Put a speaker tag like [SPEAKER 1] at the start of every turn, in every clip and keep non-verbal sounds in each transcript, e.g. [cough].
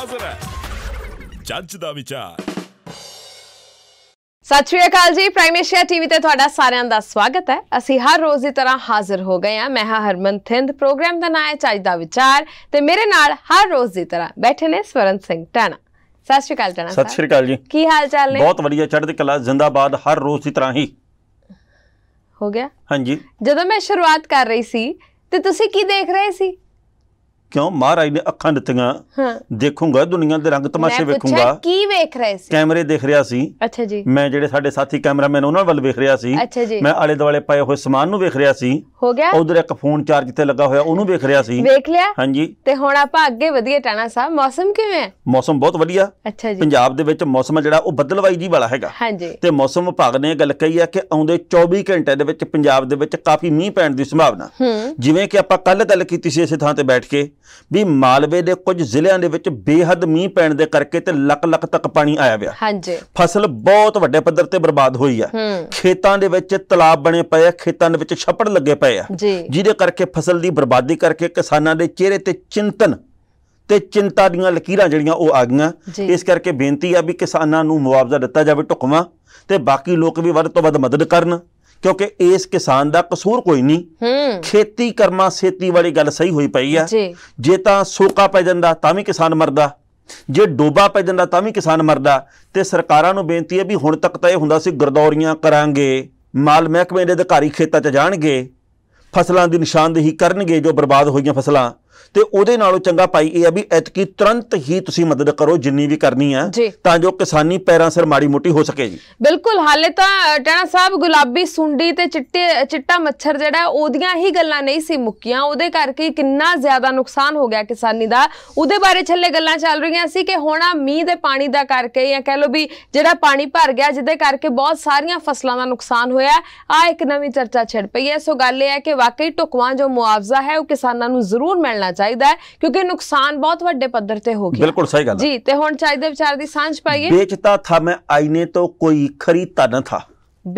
[SPEAKER 1] ਹਾਜ਼ਰ ਜੱਜ ਦਾ ਵਿਚਾਰ
[SPEAKER 2] ਸਤਿ ਸ਼੍ਰੀ ਅਕਾਲ ਜੀ ਪ੍ਰਾਈਮ ਏਸ਼ੀਆ ਟੀਵੀ ਤੇ ਤੁਹਾਡਾ ਸਾਰਿਆਂ ਦਾ ਸਵਾਗਤ ਹੈ ਅਸੀਂ ਹਰ ਰੋਜ਼ ਦੀ ਤਰ੍ਹਾਂ ਹਾਜ਼ਰ ਹੋ ਗਏ ਹਾਂ ਮੈਂ ਹਾਂ ਹਰਮਨ ਥਿੰਦ ਪ੍ਰੋਗਰਾਮ ਦਾ ਨਾਮ ਹੈ ਚੱਜ ਦਾ ਵਿਚਾਰ ਤੇ ਮੇਰੇ ਨਾਲ ਹਰ ਰੋਜ਼ ਦੀ ਤਰ੍ਹਾਂ ਬੈਠੇ ਨੇ ਸਵਰਨ ਸਿੰਘ ਟਾਣਾ ਸਤਿ ਸ਼੍ਰੀ ਅਕਾਲ ਟਾਣਾ ਸਤਿ ਸ਼੍ਰੀ
[SPEAKER 3] ਅਕਾਲ ਜੀ ਕੀ
[SPEAKER 2] ਹਾਲ ਚਾਲ ਨੇ ਬਹੁਤ
[SPEAKER 3] ਵਧੀਆ ਚੜ੍ਹਦੀ ਕਲਾ ਜ਼ਿੰਦਾਬਾਦ ਹਰ ਰੋਜ਼ ਦੀ ਤਰ੍ਹਾਂ ਹੀ ਹੋ ਗਿਆ ਹਾਂਜੀ
[SPEAKER 2] ਜਦੋਂ ਮੈਂ ਸ਼ੁਰੂਆਤ ਕਰ ਰਹੀ ਸੀ ਤੇ ਤੁਸੀਂ ਕੀ ਦੇਖ ਰਹੇ ਸੀ
[SPEAKER 3] ਕਿਉਂ ਮਹਾਰਾਜ ਨੇ ਅੱਖਾਂ ਦਿੱਤੀਆਂ ਦੇਖੂਗਾ ਦੁਨੀਆ ਦੇ ਰੰਗ ਤਮਾਸ਼ੇ ਵੇਖੂਗਾ ਮੈਂ
[SPEAKER 2] ਕੀ ਵੇਖ ਰਿਹਾ ਸੀ
[SPEAKER 3] ਕੈਮਰੇ ਦੇਖ ਰਿਹਾ ਸੀ ਅੱਛਾ ਜੀ ਮੈਂ ਜਿਹੜੇ ਸਾਡੇ ਸਾਥੀ ਕੈਮਰਾਮੈਨ ਉਹਨਾਂ ਵੱਲ ਵੇਖ ਰਿਹਾ ਸੀ ਅੱਛਾ ਜੀ ਮੈਂ ਆਲੇ ਦੁਆਲੇ ਪਏ ਹੋਏ ਸਮਾਨ ਨੂੰ ਵੇਖ ਰਿਹਾ ਸੀ ਹੋ ਗਿਆ ਉਧਰ ਇੱਕ ਫੋਨ ਚਾਰਜ ਤੇ ਲੱਗਾ ਹੋਇਆ ਉਹਨੂੰ ਵੇਖ ਰਿਹਾ ਸੀ ਵੇਖ ਲਿਆ ਹਾਂਜੀ
[SPEAKER 2] ਤੇ ਹੁਣ ਆਪਾਂ ਅੱਗੇ ਵਧੀਆ ਟਾਣਾ ਸਾਹਿਬ ਮੌਸਮ ਕਿਵੇਂ ਹੈ
[SPEAKER 3] ਮੌਸਮ ਬਹੁਤ ਵਧੀਆ ਅੱਛਾ ਜੀ ਪੰਜਾਬ ਦੇ ਵਿੱਚ ਮੌਸਮ ਜਿਹੜਾ ਉਹ ਬੱਦਲਵਾਈ ਜੀ ਵਾਲਾ ਹੈਗਾ ਹਾਂਜੀ ਤੇ ਮੌਸਮ ਵਿਭਾਗ ਨੇ ਗੱਲ ਕਹੀ ਹੈ ਕਿ ਆਉਂਦੇ 24 ਘੰਟੇ ਦੇ ਵਿੱਚ ਪੰਜਾਬ ਦੇ ਵਿੱਚ ਕਾਫੀ ਮੀਂਹ ਪੈਣ ਦੀ ਸੰਭਾਵਨਾ ਜਿਵੇਂ ਕਿ ਆਪਾਂ ਕੱਲ ਗੱਲ ਕੀਤੀ ਸੀ ਇਸੇ ਥਾਂ ਤੇ ਬੈਠ ਕੇ ਵੀ ਮਾਲਵੇ ਦੇ ਕੁਝ ਜ਼ਿਲ੍ਹਿਆਂ ਦੇ ਵਿੱਚ ਬੇਹੱਦ ਮੀਂਹ ਪੈਣ ਦੇ ਕਰਕੇ ਤੇ ਲੱਖ ਲੱਖ ਤੱਕ ਪਾਣੀ ਆਇਆ ਪਿਆ ਹਾਂਜੀ ਫਸਲ ਬਹੁਤ ਵੱਡੇ ਪੱਧਰ ਤੇ ਬਰਬਾਦ ਹੋਈ ਆ ਖੇਤਾਂ ਦੇ ਵਿੱਚ ਤਲਾਬ ਬਣੇ ਪਏ ਆ ਖੇਤਾਂ ਦੇ ਵਿੱਚ ਛੱਪੜ ਲੱਗੇ ਪਏ ਆ ਜਿਹਦੇ ਕਰਕੇ ਫਸਲ ਦੀ ਬਰਬਾਦੀ ਕਰਕੇ ਕਿਸਾਨਾਂ ਦੇ ਚਿਹਰੇ ਤੇ ਚਿੰਤਨ ਤੇ ਚਿੰਤਾ ਦੀਆਂ ਲਕੀਰਾਂ ਜਿਹੜੀਆਂ ਉਹ ਆ ਗਈਆਂ ਇਸ ਕਰਕੇ ਬੇਨਤੀ ਆ ਵੀ ਕਿਸਾਨਾਂ ਨੂੰ ਮੁਆਵਜ਼ਾ ਦਿੱਤਾ ਜਾਵੇ ਢੁਕਵਾਂ ਤੇ ਬਾਕੀ ਲੋਕ ਵੀ ਵੱਧ ਤੋਂ ਵੱਧ ਮਦਦ ਕਰਨ ਕਿਉਂਕਿ ਇਸ ਕਿਸਾਨ ਦਾ ਕਸੂਰ ਕੋਈ ਨਹੀਂ ਹੂੰ ਖੇਤੀ ਕਰਮਾ ਸੇਤੀ ਵਾਲੀ ਗੱਲ ਸਹੀ ਹੋਈ ਪਈ ਆ ਜੇ ਤਾਂ ਸੋਕਾ ਪੈ ਜਾਂਦਾ ਤਾਂ ਵੀ ਕਿਸਾਨ ਮਰਦਾ ਜੇ ਡੋਬਾ ਪੈ ਜਾਂਦਾ ਤਾਂ ਵੀ ਕਿਸਾਨ ਮਰਦਾ ਤੇ ਸਰਕਾਰਾਂ ਨੂੰ ਬੇਨਤੀ ਹੈ ਵੀ ਹੁਣ ਤੱਕ ਤਾਂ ਇਹ ਹੁੰਦਾ ਸੀ ਗਰਦੌਰੀਆਂ ਕਰਾਂਗੇ ਮਾਲ ਮਹਿਕਮੇ ਦੇ ਅਧਿਕਾਰੀ ਖੇਤਾਂ 'ਚ ਜਾਣਗੇ ਫਸਲਾਂ ਦੀ ਨਿਸ਼ਾਨਦੇਹੀ ਕਰਨਗੇ ਜੋ ਬਰਬਾਦ ਹੋਈਆਂ ਫਸਲਾਂ ਤੇ ਉਹਦੇ ਨਾਲੋਂ ਚੰਗਾ ਭਾਈ ਇਹ ਆ ਵੀ ਐਤਕੀ ਤੁਰੰਤ ਹੀ ਤੁਸੀਂ ਮਦਦ ਕਰੋ ਜਿੰਨੀ ਵੀ ਕਰਨੀ ਆ ਤਾਂ ਜੋ ਕਿਸਾਨੀ ਪੈਰਾਂ ਸਰ ਮਾੜੀ ਮੋਟੀ ਹੋ ਸਕੇ ਜੀ
[SPEAKER 2] ਬਿਲਕੁਲ ਹਾਲੇ ਤਾਂ ਟਣਾ ਸਾਹਿਬ ਗੁਲਾਬੀ ਸੁੰਡੀ ਤੇ ਚਿੱਟੇ ਚਿੱਟਾ ਮੱਛਰ ਜਿਹੜਾ ਉਹਦੀਆਂ ਹੀ ਗੱਲਾਂ ਨਹੀਂ ਸੀ ਮੁੱਕੀਆਂ ਉਹਦੇ ਕਰਕੇ ਕਿੰਨਾ ਜ਼ਿਆਦਾ ਨੁਕਸਾਨ ਹੋ ਗਿਆ ਕਿਸਾਨੀ ਦਾ ਉਹਦੇ ਬਾਰੇ ਛੱਲੇ ਗੱਲਾਂ ਚੱਲ ਰਹੀਆਂ ਸੀ ਕਿ ਹੁਣ ਆ ਮੀਂਹ ਦੇ ਪਾਣੀ ਦਾ ਕਰਕੇ ਜਾਂ ਕਹਿ ਲੋ ਵੀ ਜਿਹੜਾ ਪਾਣੀ ਭਰ ਗਿਆ ਜਿਹਦੇ ਕਰਕੇ ਬਹੁਤ ਸਾਰੀਆਂ ਫਸਲਾਂ ਦਾ ਨੁਕਸਾਨ ਹੋਇਆ ਆ ਇੱਕ ਨਵੀਂ ਚਰਚਾ ਛਿੜ ਪਈ ਹੈ ਸੋ ਗੱਲ ਇਹ ਹੈ ਕਿ ਵਾਕਈ ਟੁਕਵਾ ਜੋ ਮੁਆਵਜ਼ਾ ਹੈ ਉਹ ਕਿਸਾਨਾਂ ਨੂੰ ਜ਼ਰੂਰ ਮਿਲਣਾ ਚਾਹੀਦਾ ਕਿਉਂਕਿ ਨੁਕਸਾਨ ਬਹੁਤ ਵੱਡੇ ਪੱਧਰ ਤੇ ਹੋ ਗਿਆ ਬਿਲਕੁਲ ਸਹੀ ਗੱਲ ਜੀ ਤੇ ਹੁਣ ਚਾਹੀਦੇ ਵਿਚਾਰ ਦੀ ਸਾਂਝ ਪਾਈਏ
[SPEAKER 3] ਵੇਚਤਾ ਥਾ ਮੈਂ ਆਇਨੇ ਤੋਂ ਕੋਈ ਖਰੀਦਤਾ ਨਾ ਥਾ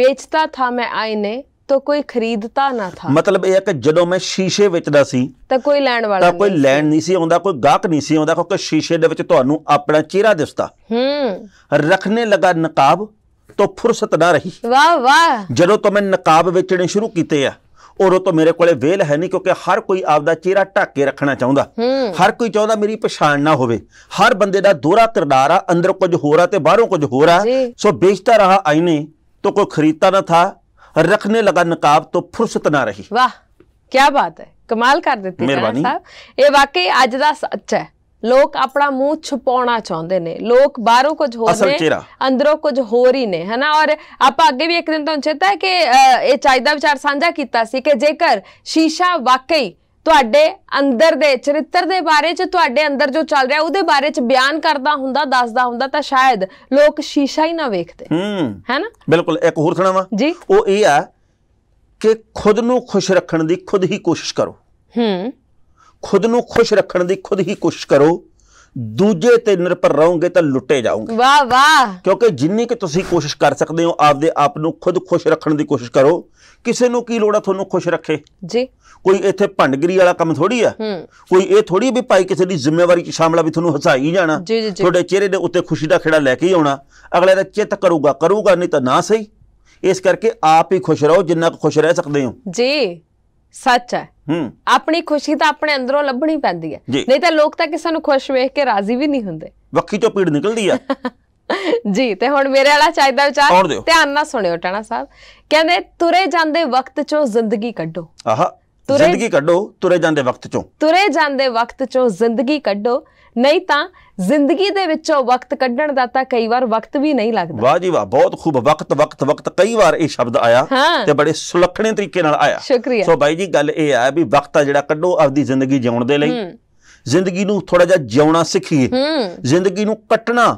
[SPEAKER 2] ਵੇਚਤਾ ਥਾ ਮੈਂ ਆਇਨੇ ਤੋਂ ਕੋਈ ਖਰੀਦਤਾ ਨਾ ਥਾ
[SPEAKER 3] ਮਤਲਬ ਇਹ ਹੈ ਕਿ ਜਦੋਂ ਮੈਂ ਸ਼ੀਸ਼ੇ ਵੇਚਦਾ ਸੀ
[SPEAKER 2] ਤਾਂ ਕੋਈ ਲੈਣ ਵਾਲਾ ਤਾਂ ਕੋਈ
[SPEAKER 3] ਲੈਣ ਨਹੀਂ ਸੀ ਆਉਂਦਾ ਕੋਈ ਗਾਹਕ ਨਹੀਂ ਸੀ ਆਉਂਦਾ ਕਿਉਂਕਿ ਸ਼ੀਸ਼ੇ ਦੇ ਵਿੱਚ ਤੁਹਾਨੂੰ ਆਪਣਾ ਚਿਹਰਾ ਦਿਸਦਾ ਹੂੰ ਰੱਖਣੇ ਲਗਾ ਨਕਾਬ ਤੋ ਫੁਰਸਤ ਨਾ ਰਹੀ
[SPEAKER 2] ਵਾਹ ਵਾਹ
[SPEAKER 3] ਜਦੋਂ ਤੋਂ ਮੈਂ ਨਕਾਬ ਵੇਚਣੇ ਸ਼ੁਰੂ ਕੀਤੇ ਆ ਔਰ ਉਹ ਤਾਂ ਮੇਰੇ ਕੋਲੇ ਵੇਲ ਹੈ ਨਹੀਂ ਕਿਉਂਕਿ ਹਰ ਕੋਈ ਆਪਦਾ ਚਿਹਰਾ ਢੱਕ ਕੇ ਰੱਖਣਾ ਚਾਹੁੰਦਾ ਹਰ ਕੋਈ ਚਾਹੁੰਦਾ ਮੇਰੀ ਪਛਾਣ ਨਾ ਹੋਵੇ ਹਰ ਬੰਦੇ ਦਾ ਦੋਹਰਾ ਆ ਅੰਦਰ ਕੁਝ ਹੋਰ ਆ ਤੇ ਬਾਹਰੋਂ ਕੁਝ ਹੋਰ ਆ ਸੋ ਵੇਚਦਾ ਰਹਾ ਆਇਨੇ ਤੋ ਕੋਈ ਖਰੀਦਤਾ ਨਾ ਥਾ ਰੱਖਨੇ ਲਗਾ ਨਕਾਬ ਤੋਂ ਫੁਰਸਤ ਨਾ ਰਹੀ
[SPEAKER 2] ਵਾਹ ਕੀ ਬਾਤ ਹੈ ਕਮਾਲ ਕਰ ਦਿੱਤੀ ਸਾਹਿਬ ਇਹ ਵਾਕਈ ਅੱਜ ਦਾ ਸੱਚ ਹੈ ਲੋਕ ਆਪਣਾ ਮੂੰਹ ਛੁਪਾਉਣਾ ਚਾਹੁੰਦੇ ਨੇ ਲੋਕ ਬਾਹਰੋਂ ਕੁਝ ਹੋਰ ਨੇ ਅੰਦਰੋਂ ਕੁਝ ਹੋਰ ਹੀ ਨੇ ਹਨਾ ਔਰ ਆਪਾਂ ਅੱਗੇ ਵੀ ਇੱਕ ਦਿਨ ਤੁਹਾਨੂੰ ਚੇਤਾ ਹੈ ਕਿ ਇਹ ਚਾਹੀਦਾ ਵਿਚਾਰ ਸਾਂਝਾ ਕੀਤਾ ਸੀ ਕਿ ਜੇਕਰ ਸ਼ੀਸ਼ਾ ਵਾਕਈ ਤੁਹਾਡੇ ਅੰਦਰ ਦੇ ਚਰਿੱਤਰ ਦੇ ਬਾਰੇ ਚ ਤੁਹਾਡੇ ਅੰਦਰ ਜੋ ਚੱਲ ਰਿਹਾ ਉਹਦੇ ਬਾਰੇ ਚ ਬਿਆਨ ਕਰਦਾ ਹੁੰਦਾ ਦੱਸਦਾ ਹੁੰਦਾ ਤਾਂ ਸ਼ਾਇਦ ਲੋਕ ਸ਼ੀਸ਼ਾ ਹੀ ਨਾ ਵੇਖਦੇ
[SPEAKER 3] ਹੂੰ ਹੈਨਾ ਬਿਲਕੁਲ ਇੱਕ ਹੋਰ ਸੁਣਾਵਾ ਜੀ ਉਹ ਇਹ ਆ ਕਿ ਖੁਦ ਨੂੰ ਖੁਸ਼ ਰੱਖਣ ਦੀ ਖੁਦ ਹੀ ਕੋਸ਼ਿਸ਼ ਕਰੋ ਹੂੰ ਖੁਦ ਨੂੰ ਖੁਸ਼ ਰੱਖਣ ਦੀ ਖੁਦ ਹੀ ਕੋਸ਼ਿਸ਼ ਕਰੋ ਦੂਜੇ ਤੇ ਨਿਰਭਰ ਰਹੋਗੇ ਤਾਂ ਲੁੱਟੇ ਜਾਓਗੇ
[SPEAKER 2] ਵਾਹ ਵਾਹ
[SPEAKER 3] ਕਿਉਂਕਿ ਜਿੰਨੀ ਕਿ ਤੁਸੀਂ ਕੋਸ਼ਿਸ਼ ਕਰ ਸਕਦੇ ਹੋ ਆਪਦੇ ਆਪ ਨੂੰ ਖੁਦ ਖੁਸ਼ ਰੱਖਣ ਦੀ ਕੋਸ਼ਿਸ਼ ਕਰੋ ਕਿਸੇ ਨੂੰ ਕੀ ਲੋੜ ਆ ਤੁਹਾਨੂੰ ਖੁਸ਼ ਰੱਖੇ ਜੀ ਕੋਈ ਇੱਥੇ ਭੰਡਗਰੀ ਵਾਲਾ ਕੰਮ ਥੋੜੀ ਆ ਕੋਈ ਇਹ ਥੋੜੀ ਵੀ ਭਾਈ ਕਿਸੇ ਦੀ ਜ਼ਿੰਮੇਵਾਰੀ 'ਚ ਸ਼ਾਮਲ ਆ ਵੀ ਤੁਹਾਨੂੰ ਹਸਾਈ ਜਾਣਾ ਤੁਹਾਡੇ ਚਿਹਰੇ ਦੇ ਉੱਤੇ ਖੁਸ਼ੀ ਦਾ ਖੇੜਾ ਲੈ ਕੇ ਹੀ ਆਉਣਾ ਅਗਲੇ ਦਾ ਚਿੱਤ ਕਰੂਗਾ ਕਰੂਗਾ ਨਹੀਂ ਤਾਂ ਨਾ ਸਹੀ ਇਸ ਕਰਕੇ ਆਪ ਹੀ ਖੁਸ਼ ਰਹੋ ਜਿੰਨਾ ਕੁ ਖੁਸ਼ ਰਹਿ ਸਕਦੇ ਹੋ
[SPEAKER 2] ਜੀ ਸੱਚ ਹੈ ਹੂੰ ਆਪਣੀ ਖੁਸ਼ੀ ਤਾਂ ਆਪਣੇ ਅੰਦਰੋਂ ਲੱਭਣੀ ਪੈਂਦੀ ਹੈ ਨਹੀਂ ਤਾਂ ਲੋਕ ਤਾਂ ਕਿਸੇ ਨੂੰ ਖੁਸ਼ ਵੇਖ ਕੇ ਰਾਜ਼ੀ ਵੀ ਨਹੀਂ ਹੁੰਦੇ
[SPEAKER 3] ਵੱਖੀ ਚੋਂ ਪੀੜ ਨਿਕਲਦੀ ਆ
[SPEAKER 2] [laughs] ਜੀ ਤੇ ਹੁਣ ਮੇਰੇ ਵਾਲਾ ਚਾਹੀਦਾ ਵਿਚਾਰ ਧਿਆਨ ਨਾਲ ਸੁਣਿਓ ਟਾਣਾ ਸਾਹਿਬ ਕਹਿੰਦੇ ਤੁਰੇ ਜਾਂਦੇ ਵਕਤ ਚੋਂ ਜ਼ਿੰਦਗੀ ਕੱਢੋ
[SPEAKER 3] ਆਹਾ ਜ਼ਿੰਦਗੀ ਕੱਢੋ ਤੁਰੇ ਜਾਂਦੇ ਵਕਤ ਚੋਂ
[SPEAKER 2] ਤੁਰੇ ਜਾਂਦੇ ਵਕਤ ਚੋਂ ਜ਼ਿੰਦਗੀ ਕੱਢੋ ਨਹੀਂ ਤਾਂ ਜ਼ਿੰਦਗੀ ਦੇ ਵਿੱਚੋਂ ਵਕਤ ਕੱਢਣ ਦਾ ਤਾਂ ਕਈ ਵਾਰ ਵਕਤ ਵੀ ਨਹੀਂ ਲੱਗਦਾ
[SPEAKER 3] ਵਾਹ ਜੀ ਵਾਹ ਬਹੁਤ ਖੂਬ ਵਕਤ ਵਕਤ ਵਕਤ ਕਈ ਵਾਰ ਇਹ ਸ਼ਬਦ ਆਇਆ ਤੇ ਬੜੇ ਸੁਲੱਖਣੇ ਤਰੀਕੇ ਨਾਲ ਆਇਆ ਸ਼ੁਕਰੀਆ ਸੋ ਬਾਈ ਜੀ ਗੱਲ ਇਹ ਆ ਵੀ ਵਕਤ ਆ ਜਿਹੜਾ ਕੱਢੋ ਆਪਦੀ ਜ਼ਿੰਦਗੀ ਜਿਉਣ ਦੇ ਲਈ ਜ਼ਿੰਦਗੀ ਨੂੰ ਥੋੜਾ ਜਿਹਾ ਜਿਉਣਾ ਸਿੱਖੀਏ ਜ਼ਿੰਦਗੀ ਨੂੰ ਕੱਟਣਾ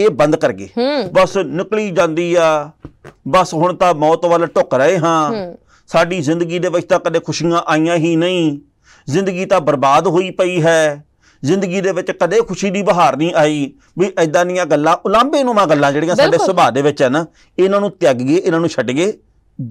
[SPEAKER 3] ਇਹ ਬੰਦ ਕਰ ਗਏ ਬਸ ਨਿਕਲੀ ਜਾਂਦੀ ਆ ਬਸ ਹੁਣ ਤਾਂ ਮੌਤ ਵੱਲ ਢੁੱਕ ਰਹੇ ਹਾਂ ਸਾਡੀ ਜ਼ਿੰਦਗੀ ਦੇ ਵਿੱਚ ਤਾਂ ਕਦੇ ਖੁਸ਼ੀਆਂ ਆਈਆਂ ਹੀ ਨਹੀਂ ਜ਼ਿੰਦਗੀ ਤਾਂ ਬਰਬਾਦ ਹੋਈ ਪਈ ਹੈ ਜ਼ਿੰਦਗੀ ਦੇ ਵਿੱਚ ਕਦੇ ਖੁਸ਼ੀ ਦੀ ਬਹਾਰ ਨਹੀਂ ਆਈ ਵੀ ਐਦਾਂ ਦੀਆਂ ਗੱਲਾਂ ਉਲਾਂਭੇ ਮਾਂ ਗੱਲਾਂ ਜਿਹੜੀਆਂ ਸਾਡੇ ਸੁਭਾਅ ਦੇ ਵਿੱਚ ਹਨ ਇਹਨਾਂ ਨੂੰ ਤਿਆਗ ਗਏ ਇਹਨਾਂ ਨੂੰ ਛੱਡ ਗਏ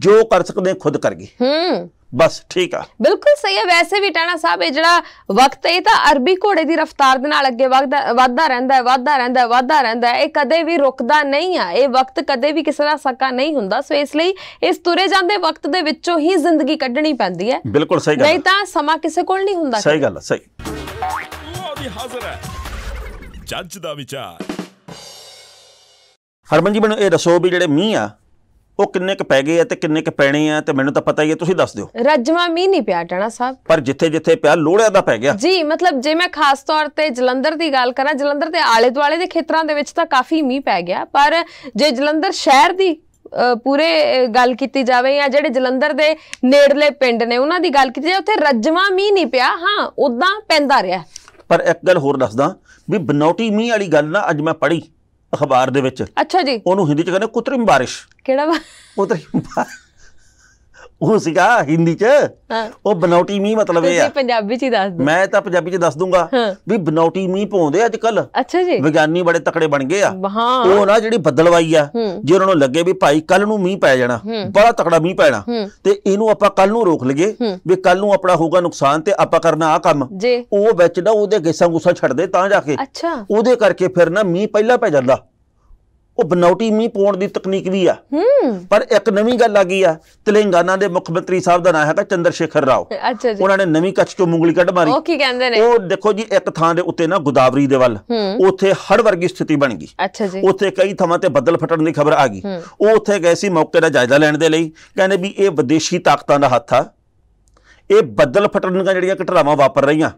[SPEAKER 3] ਜੋ ਕਰ ਸਕਦੇ ਖੁਦ ਕਰ ਗਏ ਹੂੰ ਬਸ ਠੀਕ ਆ
[SPEAKER 2] ਬਿਲਕੁਲ ਸਹੀ ਹੈ ਵੈਸੇ ਵੀ ਟਾਣਾ ਸਾਹਿਬ ਇਹ ਜਿਹੜਾ ਵਕਤ ਇਹ ਤਾਂ ਅਰਬੀ ਘੋੜੇ ਦੀ ਰਫ਼ਤਾਰ ਦੇ ਨਾਲ ਅੱਗੇ ਵਧਦਾ ਵਧਦਾ ਰਹਿੰਦਾ ਹੈ ਵਧਦਾ ਰਹਿੰਦਾ ਹੈ ਵਧਦਾ ਰਹਿੰਦਾ ਹੈ ਇਹ ਕਦੇ ਵੀ ਰੁਕਦਾ ਨਹੀਂ ਆ ਇਹ ਵਕਤ ਕਦੇ ਵੀ ਕਿਸੇ ਦਾ ਸਾਕਾ ਨਹੀਂ ਹੁੰਦਾ ਸੋ ਇਸ ਲਈ ਇਸ ਤੁਰੇ ਜਾਂਦੇ ਵਕਤ ਦੇ ਵਿੱਚੋਂ ਹੀ ਜ਼ਿੰਦਗੀ ਕੱਢਣੀ ਪੈਂਦੀ ਹੈ
[SPEAKER 1] ਬਿਲਕੁਲ ਸਹੀ ਗੱਲ ਨਹੀਂ
[SPEAKER 2] ਤਾਂ ਸਮਾਂ ਕਿਸੇ
[SPEAKER 1] ਕੋਲ ਨਹੀਂ ਹੁੰਦਾ ਸਹੀ ਗੱਲ ਸਹੀ ਹਾਜ਼ਰ ਹੈ ਜੱਜ ਦਾ ਵਿਚਾਰ
[SPEAKER 3] ਹਰਮਨ ਜੀ ਮੈਨੂੰ ਇਹ ਦੱਸੋ ਵੀ ਜਿਹੜੇ ਮੀਂਹ ਆ ਉਹ ਕਿੰਨੇ ਕ ਪੈ ਗਏ ਆ ਤੇ ਕਿੰਨੇ ਕ ਪੈਣੇ ਆ ਤੇ ਮੈਨੂੰ ਤਾਂ ਪਤਾ ਹੀ ਹੈ ਤੁਸੀਂ ਦੱਸ ਦਿਓ
[SPEAKER 2] ਰੱਜਵਾ ਮੀਂਹ ਨਹੀਂ ਪਿਆ ਟਣਾ ਸਾਹਿਬ
[SPEAKER 3] ਪਰ ਜਿੱਥੇ ਜਿੱਥੇ ਪਿਆ ਲੋੜਿਆ ਦਾ ਪੈ ਗਿਆ
[SPEAKER 2] ਜੀ ਮਤਲਬ ਜੇ ਮੈਂ ਖਾਸ ਤੌਰ ਤੇ ਜਲੰਧਰ ਦੀ ਗੱਲ ਕਰਾਂ ਜਲੰਧਰ ਦੇ ਆਲੇ ਦੁਆਲੇ ਦੇ ਖੇਤਰਾਂ ਦੇ ਵਿੱਚ ਤਾਂ ਕਾਫੀ ਮੀਂਹ ਪੈ ਗਿਆ ਪਰ ਜੇ ਜਲੰਧਰ ਸ਼ਹਿਰ ਦੀ ਪੂਰੇ ਗੱਲ ਕੀਤੀ ਜਾਵੇ ਜਾਂ ਜਿਹੜੇ ਜਲੰਧਰ ਦੇ ਨੇੜਲੇ ਪਿੰਡ ਨੇ ਉਹਨਾਂ ਦੀ ਗੱਲ ਕੀਤੀ ਜਾਵੇ ਉੱਥੇ ਰੱਜਵਾ ਮੀਂਹ ਨਹੀਂ ਪਿਆ ਹਾਂ ਉਦਾਂ ਪੈਂਦਾ ਰਿਹਾ
[SPEAKER 3] ਪਰ ਇੱਕ ਗੱਲ ਹੋਰ ਦੱਸਦਾ ਵੀ ਬਨੌਟੀ ਮੀਂਹ ਵਾਲੀ ਗੱਲ ਨਾ ਅੱਜ ਮੈਂ ਪੜ੍ਹੀ ਅਖਬਾਰ ਦੇ ਵਿੱਚ ਅੱਛਾ ਜੀ ਉਹਨੂੰ ਹਿੰਦੀ ਚ ਕਹਿੰਦੇ ਕੁਤਰੀ ਬਾਰਿਸ਼
[SPEAKER 2] ਕਿਹੜਾ ਉਹ ਕੁਤਰੀ ਬਾਰਿਸ਼
[SPEAKER 3] ਉਹ ਸੀਗਾ ਹਿੰਦੀ ਚ ਉਹ ਬਨੌਟੀ ਮੀ ਮਤਲਬ ਇਹ ਆ ਤੁਸੀਂ
[SPEAKER 2] ਪੰਜਾਬੀ ਚ ਹੀ ਦੱਸ
[SPEAKER 3] ਦੋ ਮੈਂ ਤਾਂ ਪੰਜਾਬੀ ਚ ਦੱਸ ਦੂੰਗਾ ਵੀ ਬਨੌਟੀ ਮੀ ਪਾਉਂਦੇ ਅੱਜ ਕੱਲ ਅੱਛਾ ਜੀ ਵਿਗਿਆਨੀ ਬੜੇ ਤਕੜੇ ਬਣ ਗਏ ਆ ਉਹ ਨਾ ਜਿਹੜੀ ਬੱਦਲਵਾਈ ਆ ਜੇ ਉਹਨਾਂ ਨੂੰ ਲੱਗੇ ਵੀ ਭਾਈ ਕੱਲ ਨੂੰ ਮੀਂਹ ਪੈ ਜਾਣਾ ਬੜਾ ਤਕੜਾ ਮੀਂਹ ਪੈਣਾ ਤੇ ਇਹਨੂੰ ਆਪਾਂ ਕੱਲ ਨੂੰ ਰੋਕ ਲਈਏ ਵੀ ਕੱਲ ਨੂੰ ਆਪਣਾ ਹੋਊਗਾ ਨੁਕਸਾਨ ਤੇ ਆਪਾਂ ਕਰਨਾ ਆ ਕੰਮ ਉਹ ਵਿੱਚ ਨਾ ਉਹਦੇ ਗੇਸਾਂ ਗੁੱਸਾ ਛੱਡਦੇ ਤਾਂ ਜਾ ਕੇ ਅੱਛਾ ਉਹਦੇ ਕਰਕੇ ਫਿਰ ਨਾ ਮੀਂਹ ਪਹਿਲਾਂ ਪੈ ਜਾਂਦਾ ਉਹ ਬਨੌਟੀ ਮੀ ਪਾਉਣ ਦੀ ਤਕਨੀਕ ਵੀ ਆ ਪਰ ਇੱਕ ਨਵੀਂ ਗੱਲ ਆ ਗਈ ਆ ਤੇਲੰਗਾਨਾ ਦੇ ਮੁੱਖ ਮੰਤਰੀ ਸਾਹਿਬ ਦਾ ਨਾਮ ਹੈਗਾ ਚੰਦਰ ਸ਼ੇਖਰ ਰਾਓ ਉਹਨਾਂ ਨੇ ਨਵੀਂ ਕੱਚ ਤੋਂ ਮੁੰਗਲੀ ਕੱਢ ਮਾਰੀ ਉਹ
[SPEAKER 2] ਕੀ ਕਹਿੰਦੇ ਨੇ ਉਹ
[SPEAKER 3] ਦੇਖੋ ਜੀ ਇੱਕ ਥਾਂ ਦੇ ਉੱਤੇ ਨਾ ਗੋਦਾਵਰੀ ਦੇ ਵੱਲ ਉੱਥੇ ਹੜ ਵਰਗੀ ਸਥਿਤੀ ਬਣ ਗਈ
[SPEAKER 2] ਅੱਛਾ ਜੀ ਉੱਥੇ
[SPEAKER 3] ਕਈ ਥਾਵਾਂ ਤੇ ਬੱਦਲ ਫਟਣ ਦੀ ਖਬਰ ਆ ਗਈ ਉਹ ਉੱਥੇ ਗਏ ਸੀ ਮੌਕੇ ਦਾ ਜਾਇਜ਼ਾ ਲੈਣ ਦੇ ਲਈ ਕਹਿੰਦੇ ਵੀ ਇਹ ਵਿਦੇਸ਼ੀ ਤਾਕਤਾਂ ਦਾ ਹੱਥ ਆ ਇਹ ਬੱਦਲ ਫਟਣ ਦੀਆਂ ਜਿਹੜੀਆਂ ਘਟਨਾਵਾਂ ਵਾਪਰ ਰਹੀਆਂ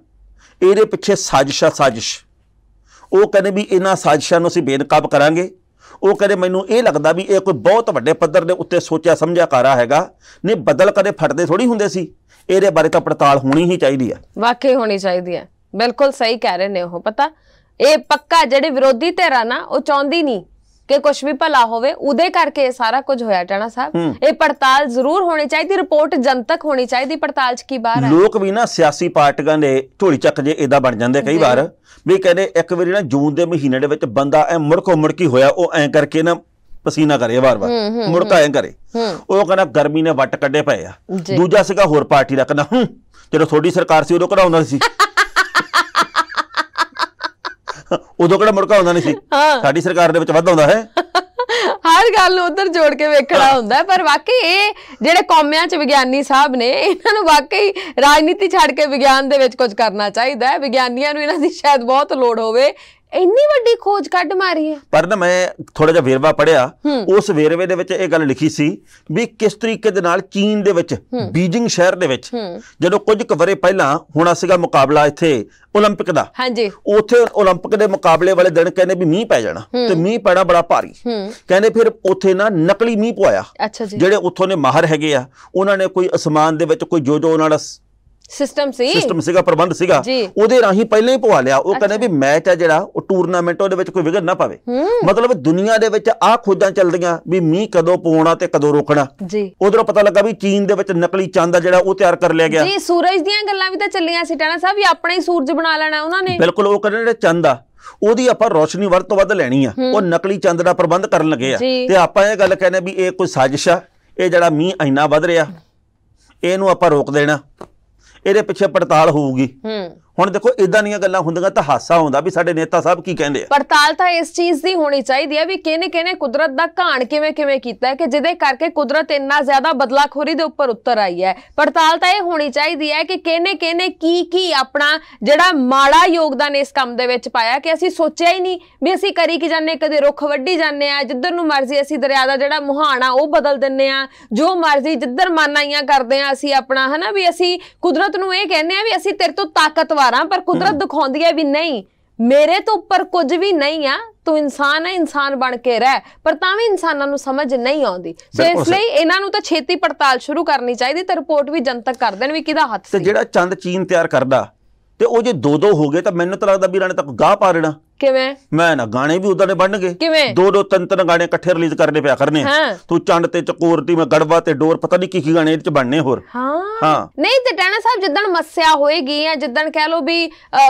[SPEAKER 3] ਇਹਦੇ ਪਿੱਛੇ ਸਾਜ਼ਿਸ਼ਾ ਸਾਜ਼ਿਸ਼ ਉਹ ਕਹਿੰਦੇ ਵੀ ਇਹਨਾਂ ਸਾਜ਼ਿਸ਼ਾਂ ਨੂੰ ਅਸੀਂ ਬੇਨਕਾਬ ਕਰਾਂਗੇ ਉਹ ਕਹਿੰਦੇ ਮੈਨੂੰ ਇਹ ਲੱਗਦਾ ਵੀ ਇਹ ਕੋਈ ਬਹੁਤ ਵੱਡੇ ਪੱਧਰ ਦੇ ਉੱਤੇ ਸੋਚਿਆ ਸਮਝਿਆ ਕਰਾ ਹੈਗਾ ਨਹੀਂ ਬਦਲ ਕਦੇ ਫਟਦੇ ਥੋੜੀ ਹੁੰਦੇ ਸੀ ਇਹਦੇ ਬਾਰੇ ਤਾਂ ਪੜਤਾਲ ਹੋਣੀ ਹੀ ਚਾਹੀਦੀ ਆ
[SPEAKER 2] ਵਾਕਈ ਹੋਣੀ ਚਾਹੀਦੀ ਆ ਬਿਲਕੁਲ ਸਹੀ ਕਹਿ ਰਹੇ ਨੇ ਉਹ ਪਤਾ ਇਹ ਪੱਕਾ ਜਿਹੜੇ ਵਿਰੋਧੀ ਧਿਰਾਂ ਨਾ ਉਹ ਚਾਹੁੰਦੀ ਨਹੀਂ ਕਿ ਕੁਝ ਵੀ ਭਲਾ ਹੋਵੇ ਉਹਦੇ ਕਰਕੇ ਇਹ ਸਾਰਾ ਕੁਝ ਹੋਇਆ ਟਾਣਾ ਸਾਹਿਬ ਇਹ ਪੜਤਾਲ ਜ਼ਰੂਰ ਹੋਣੀ ਚਾਹੀਦੀ ਰਿਪੋਰਟ ਜਨਤਕ ਹੋਣੀ ਚਾਹੀਦੀ ਪੜਤਾਲ 'ਚ ਕੀ ਬਾਹਰ ਆ
[SPEAKER 3] ਲੋਕ ਵੀ ਨਾ ਸਿਆਸੀ ਪਾਰਟੀਆਂ ਦੇ ਝੋਲੀ ਚੱਕ ਜੇ ਇਦਾਂ ਬਣ ਜਾਂਦੇ ਕਈ ਵਾਰ ਵੀ ਕਹਿੰਦੇ ਇੱਕ ਵਾਰੀ ਨਾ ਜੂਨ ਦੇ ਮਹੀਨੇ ਦੇ ਵਿੱਚ ਬੰਦਾ ਐ ਮੁੜਕੋ ਮੁੜਕੀ ਹੋਇਆ ਉਹ ਐ ਕਰਕੇ ਨਾ ਪਸੀਨਾ ਕਰੇ ਵਾਰ-ਵਾਰ ਮੁੜਕਾ ਐ ਕਰੇ ਉਹ ਕਹਿੰਦਾ ਗਰਮੀ ਨੇ ਵੱਟ ਕੱਢੇ ਪਏ ਆ ਦੂਜਾ ਸੀਗਾ ਹੋਰ ਪਾਰਟੀ ਦਾ ਕਹਿੰਦਾ ਹੂੰ ਜਦੋਂ ਤੁਹਾਡੀ ਸਰਕਾਰ ਸੀ ਉਦੋਂ ਕਢਾਉਂਦਾ ਸੀ ਉਦੋਂ ਕਿਹੜਾ ਮੁੜਕਾ ਆਉਂਦਾ ਨਹੀਂ ਸੀ ਸਾਡੀ ਸਰਕਾਰ ਦੇ ਵਿੱਚ ਵੱਧ ਆਉਂਦਾ ਹੈ
[SPEAKER 2] ਹਰ ਗੱਲ ਨੂੰ ਉਧਰ ਜੋੜ ਕੇ ਵੇਖਣਾ ਹੁੰਦਾ ਪਰ ਵਾਕਈ ਇਹ ਜਿਹੜੇ ਕੌਮਿਆਂ ਚ ਵਿਗਿਆਨੀ ਸਾਹਿਬ ਨੇ ਇਹਨਾਂ ਨੂੰ ਵਾਕਈ ਰਾਜਨੀਤੀ ਛੱਡ ਕੇ ਵਿਗਿਆਨ ਦੇ ਵਿੱਚ ਕੁਝ ਕਰਨਾ ਚਾਹੀਦਾ ਹੈ ਵਿਗਿਆਨੀਆਂ ਨੂੰ ਇਹਨਾਂ ਦੀ ਸ਼ਾਇਦ ਬਹੁਤ ਲੋੜ ਹੋਵੇ ਇੰਨੀ ਵੱਡੀ ਖੋਜ ਕੱਢ ਮਾਰੀ ਹੈ
[SPEAKER 3] ਪਰ ਨਾ ਮੈਂ ਥੋੜਾ ਜਿਹਾ ਵੇਰਵਾ ਪੜਿਆ ਉਸ ਵੇਰਵੇ ਦੇ ਵਿੱਚ ਇਹ ਗੱਲ ਲਿਖੀ ਸੀ ਵੀ ਕਿਸ ਤਰੀਕੇ ਦੇ ਨਾਲ ਚੀਨ ਦੇ ਵਿੱਚ ਬੀਜਿੰਗ ਸ਼ਹਿਰ ਦੇ ਵਿੱਚ ਜਦੋਂ ਕੁਝ ਕੁ ਵਰੇ ਪਹਿਲਾਂ ਹੋਣਾ ਸੀਗਾ ਮੁਕਾਬਲਾ ਇੱਥੇ 올림픽 ਦਾ ਹਾਂਜੀ ਉੱਥੇ 올림픽 ਦੇ ਮੁਕਾਬਲੇ ਵਾਲੇ ਦਿਨ ਕਹਿੰਦੇ ਵੀ ਮੀਂਹ ਪੈ ਜਾਣਾ ਤੇ ਮੀਂਹ ਪੈਣਾ ਬੜਾ ਭਾਰੀ
[SPEAKER 2] ਕਹਿੰਦੇ
[SPEAKER 3] ਫਿਰ ਉੱਥੇ ਨਾ ਨਕਲੀ ਮੀਂਹ ਪਵਾਇਆ ਜਿਹੜੇ ਉੱਥੋਂ ਦੇ ਮਾਹਰ ਹੈਗੇ ਆ ਉਹਨਾਂ ਨੇ ਕੋਈ ਅਸਮਾਨ ਦੇ ਵਿੱਚ ਕੋਈ ਜੋ ਜੋ ਉਹਨਾਂ ਦਾ
[SPEAKER 2] ਸਿਸਟਮ ਸੀ ਸਿਸਟਮ
[SPEAKER 3] ਸੀਗਾ ਪ੍ਰਬੰਧ ਸੀਗਾ ਉਹਦੇ ਰਾਹੀਂ ਪਹਿਲਾਂ ਹੀ ਪਵਾ ਲਿਆ ਉਹ ਕਹਿੰਦੇ ਵੀ ਮੈਚ ਆ ਜਿਹੜਾ ਉਹ ਟੂਰਨਾਮੈਂਟ ਉਹਦੇ ਵਿੱਚ ਕੋਈ ਵਿਗੜ ਨਾ ਪਾਵੇ ਮਤਲਬ ਦੁਨੀਆ ਦੇ ਵਿੱਚ ਆ ਖੋਜਾਂ ਚੱਲਦੀਆਂ ਵੀ ਮੀਂਹ ਕਦੋਂ ਪਵਾਉਣਾ ਤੇ ਕਦੋਂ ਰੋਕਣਾ ਜੀ ਉਧਰੋਂ ਪਤਾ ਲੱਗਾ ਵੀ ਚੀਨ ਦੇ ਵਿੱਚ ਨਕਲੀ ਚੰਦ ਆ ਜਿਹੜਾ ਉਹ ਤਿਆਰ ਕਰ ਲਿਆ ਗਿਆ ਜੀ
[SPEAKER 2] ਸੂਰਜ ਦੀਆਂ ਗੱਲਾਂ ਵੀ ਤਾਂ ਚੱਲੀਆਂ ਸੀ ਟਾਣਾ ਸਾਹਿਬ ਵੀ ਆਪਣਾ ਹੀ ਸੂਰਜ ਬਣਾ ਲੈਣਾ ਉਹਨਾਂ ਨੇ ਬਿਲਕੁਲ
[SPEAKER 3] ਉਹ ਕਹਿੰਦੇ ਜਿਹੜਾ ਚੰਦ ਆ ਉਹਦੀ ਆਪਾਂ ਰੋਸ਼ਨੀ ਵੱਧ ਤੋਂ ਵੱਧ ਲੈਣੀ ਆ ਉਹ ਨਕਲੀ ਚੰਦ ਦਾ ਪ੍ਰਬੰਧ ਕਰਨ ਲੱਗੇ ਆ ਤੇ ਆਪਾਂ ਇਹ ਗੱਲ ਕਹਿੰਦੇ ਵੀ ਇਹ ਕੋਈ ਸਾਜ਼ਿਸ਼ ਆ ਇਹ ਜਿਹੜਾ ਮੀਂਹ ਇੰਨਾ ਵੱਧ ਰਿਹਾ ਇਹਨੂੰ ਆਪਾਂ ਰੋਕ ਦੇਣਾ ਇਹਦੇ ਪਿੱਛੇ ਪੜਤਾਲ ਹੋਊਗੀ ਹੂੰ ਹੁਣ ਦੇਖੋ ਇਦਾਂ ਦੀਆਂ ਗੱਲਾਂ ਹੁੰਦੀਆਂ ਤਾਂ ਹਾਸਾ ਹੁੰਦਾ ਵੀ ਸਾਡੇ ਨੇਤਾ ਸਾਹਿਬ ਕੀ ਕਹਿੰਦੇ ਆ
[SPEAKER 2] ਪੜਤਾਲ ਤਾਂ ਇਸ ਚੀਜ਼ ਦੀ ਹੋਣੀ ਚਾਹੀਦੀ ਹੈ ਵੀ ਕਿਹਨੇ ਕਿਹਨੇ ਕੁਦਰਤ ਦਾ ਘਾਣ ਕਿਵੇਂ ਕਿਵੇਂ ਕੀਤਾ ਕਿ ਜਿਹਦੇ ਕਰਕੇ ਕੁਦਰਤ ਇੰਨਾ ਜ਼ਿਆਦਾ ਬਦਲਾਖੋਰੀ ਦੇ ਉੱਪਰ ਉੱਤਰ ਆਈ ਹੈ ਪੜਤਾਲ ਤਾਂ ਇਹ ਹੋਣੀ ਚਾਹੀਦੀ ਹੈ ਕਿ ਕਿਹਨੇ ਕਿਹਨੇ ਕੀ ਕੀ ਆਪਣਾ ਜਿਹੜਾ ਮਾੜਾ ਯੋਗਦਾਨ ਇਸ ਕੰਮ ਦੇ ਵਿੱਚ ਪਾਇਆ ਕਿ ਅਸੀਂ ਸੋਚਿਆ ਹੀ ਨਹੀਂ ਵੀ ਅਸੀਂ ਕਰੀ ਕੀ ਜਾਂਦੇ ਕਦੇ ਰੁੱਖ ਵੱਢੀ ਜਾਂਦੇ ਆ ਜਿੱਧਰ ਨੂੰ ਮਰਜ਼ੀ ਅਸੀਂ ਦਰਿਆ ਦਾ ਜਿਹੜਾ ਮੁਹਾਣਾ ਉਹ ਬਦਲ ਦਿੰਨੇ ਆ ਜੋ ਮਰਜ਼ੀ ਜਿੱਧਰ ਮਨ ਆਈਆਂ ਕਰਦੇ ਆ ਅਸੀਂ ਆਪਣਾ ਹਨਾ ਵੀ ਅਸੀਂ ਕੁਦਰਤ ਨੂੰ ਇਹ ਕਹਿੰਦੇ ਆ ਵੀ ਅਸੀਂ ਤੇਰੇ ਤੋਂ ਤਾਕਤਵਰ ਹਜ਼ਾਰਾਂ ਪਰ ਕੁਦਰਤ ਦਿਖਾਉਂਦੀ ਹੈ ਵੀ ਨਹੀਂ ਮੇਰੇ ਤੋਂ ਉੱਪਰ ਕੁਝ ਵੀ ਨਹੀਂ ਆ ਤੂੰ ਇਨਸਾਨ ਹੈ ਇਨਸਾਨ ਬਣ ਕੇ ਰਹਿ ਪਰ ਤਾਂ ਵੀ ਇਨਸਾਨਾਂ ਨੂੰ ਸਮਝ ਨਹੀਂ ਆਉਂਦੀ ਸੋ ਇਸ ਲਈ ਇਹਨਾਂ ਨੂੰ ਤਾਂ ਛੇਤੀ ਪੜਤਾਲ ਸ਼ੁਰੂ ਕਰਨੀ ਚਾਹੀਦੀ ਤੇ ਰਿਪੋਰਟ ਵੀ ਜਨਤਕ ਕਰ ਦੇਣ ਵੀ ਕਿਹਦਾ ਹੱਥ ਸੀ
[SPEAKER 3] ਤੇ ਜਿਹੜਾ ਚੰਦ ਚੀਨ ਤਿਆਰ ਕਰਦਾ ਤੇ ਉਹ ਜੇ ਦੋ ਦੋ ਹੋ ਗਏ ਤਾਂ ਮੈਨੂੰ ਤਾਂ ਲੱਗਦਾ ਵੀਰਾਂ ਨੇ ਤਾਂ ਗਾਹ ਪਾ ਲੈਣਾ ਕਿਵੇਂ ਮੈਂ ਨਾ ਗਾਣੇ ਵੀ ਉਦਾਂ ਦੇ ਬਣਨਗੇ ਦੋ ਦੋ ਤਿੰਨ ਤਿੰਨ ਗਾਣੇ ਇਕੱਠੇ ਰਿਲੀਜ਼ ਕਰਨੇ ਪਿਆ ਕਰਨੇ ਤੂੰ ਚੰਡ ਤੇ ਚਕੋਰ ਤੇ ਮੈਂ ਗੜਵਾ ਤੇ ਡੋਰ ਪਤਾ ਨਹੀਂ ਕੀ ਕੀ ਗਾਣੇ ਇਹਦੇ ਚ ਬਣਨੇ ਹੋਰ
[SPEAKER 2] ਹਾਂ ਨਹੀਂ ਤੇ ਟੈਣਾ ਸਾਹਿਬ ਜਿੱਦਣ ਮੱਸਿਆ ਹੋਏਗੀ ਜਾਂ ਜਿੱਦਣ ਕਹਿ ਲੋ ਵੀ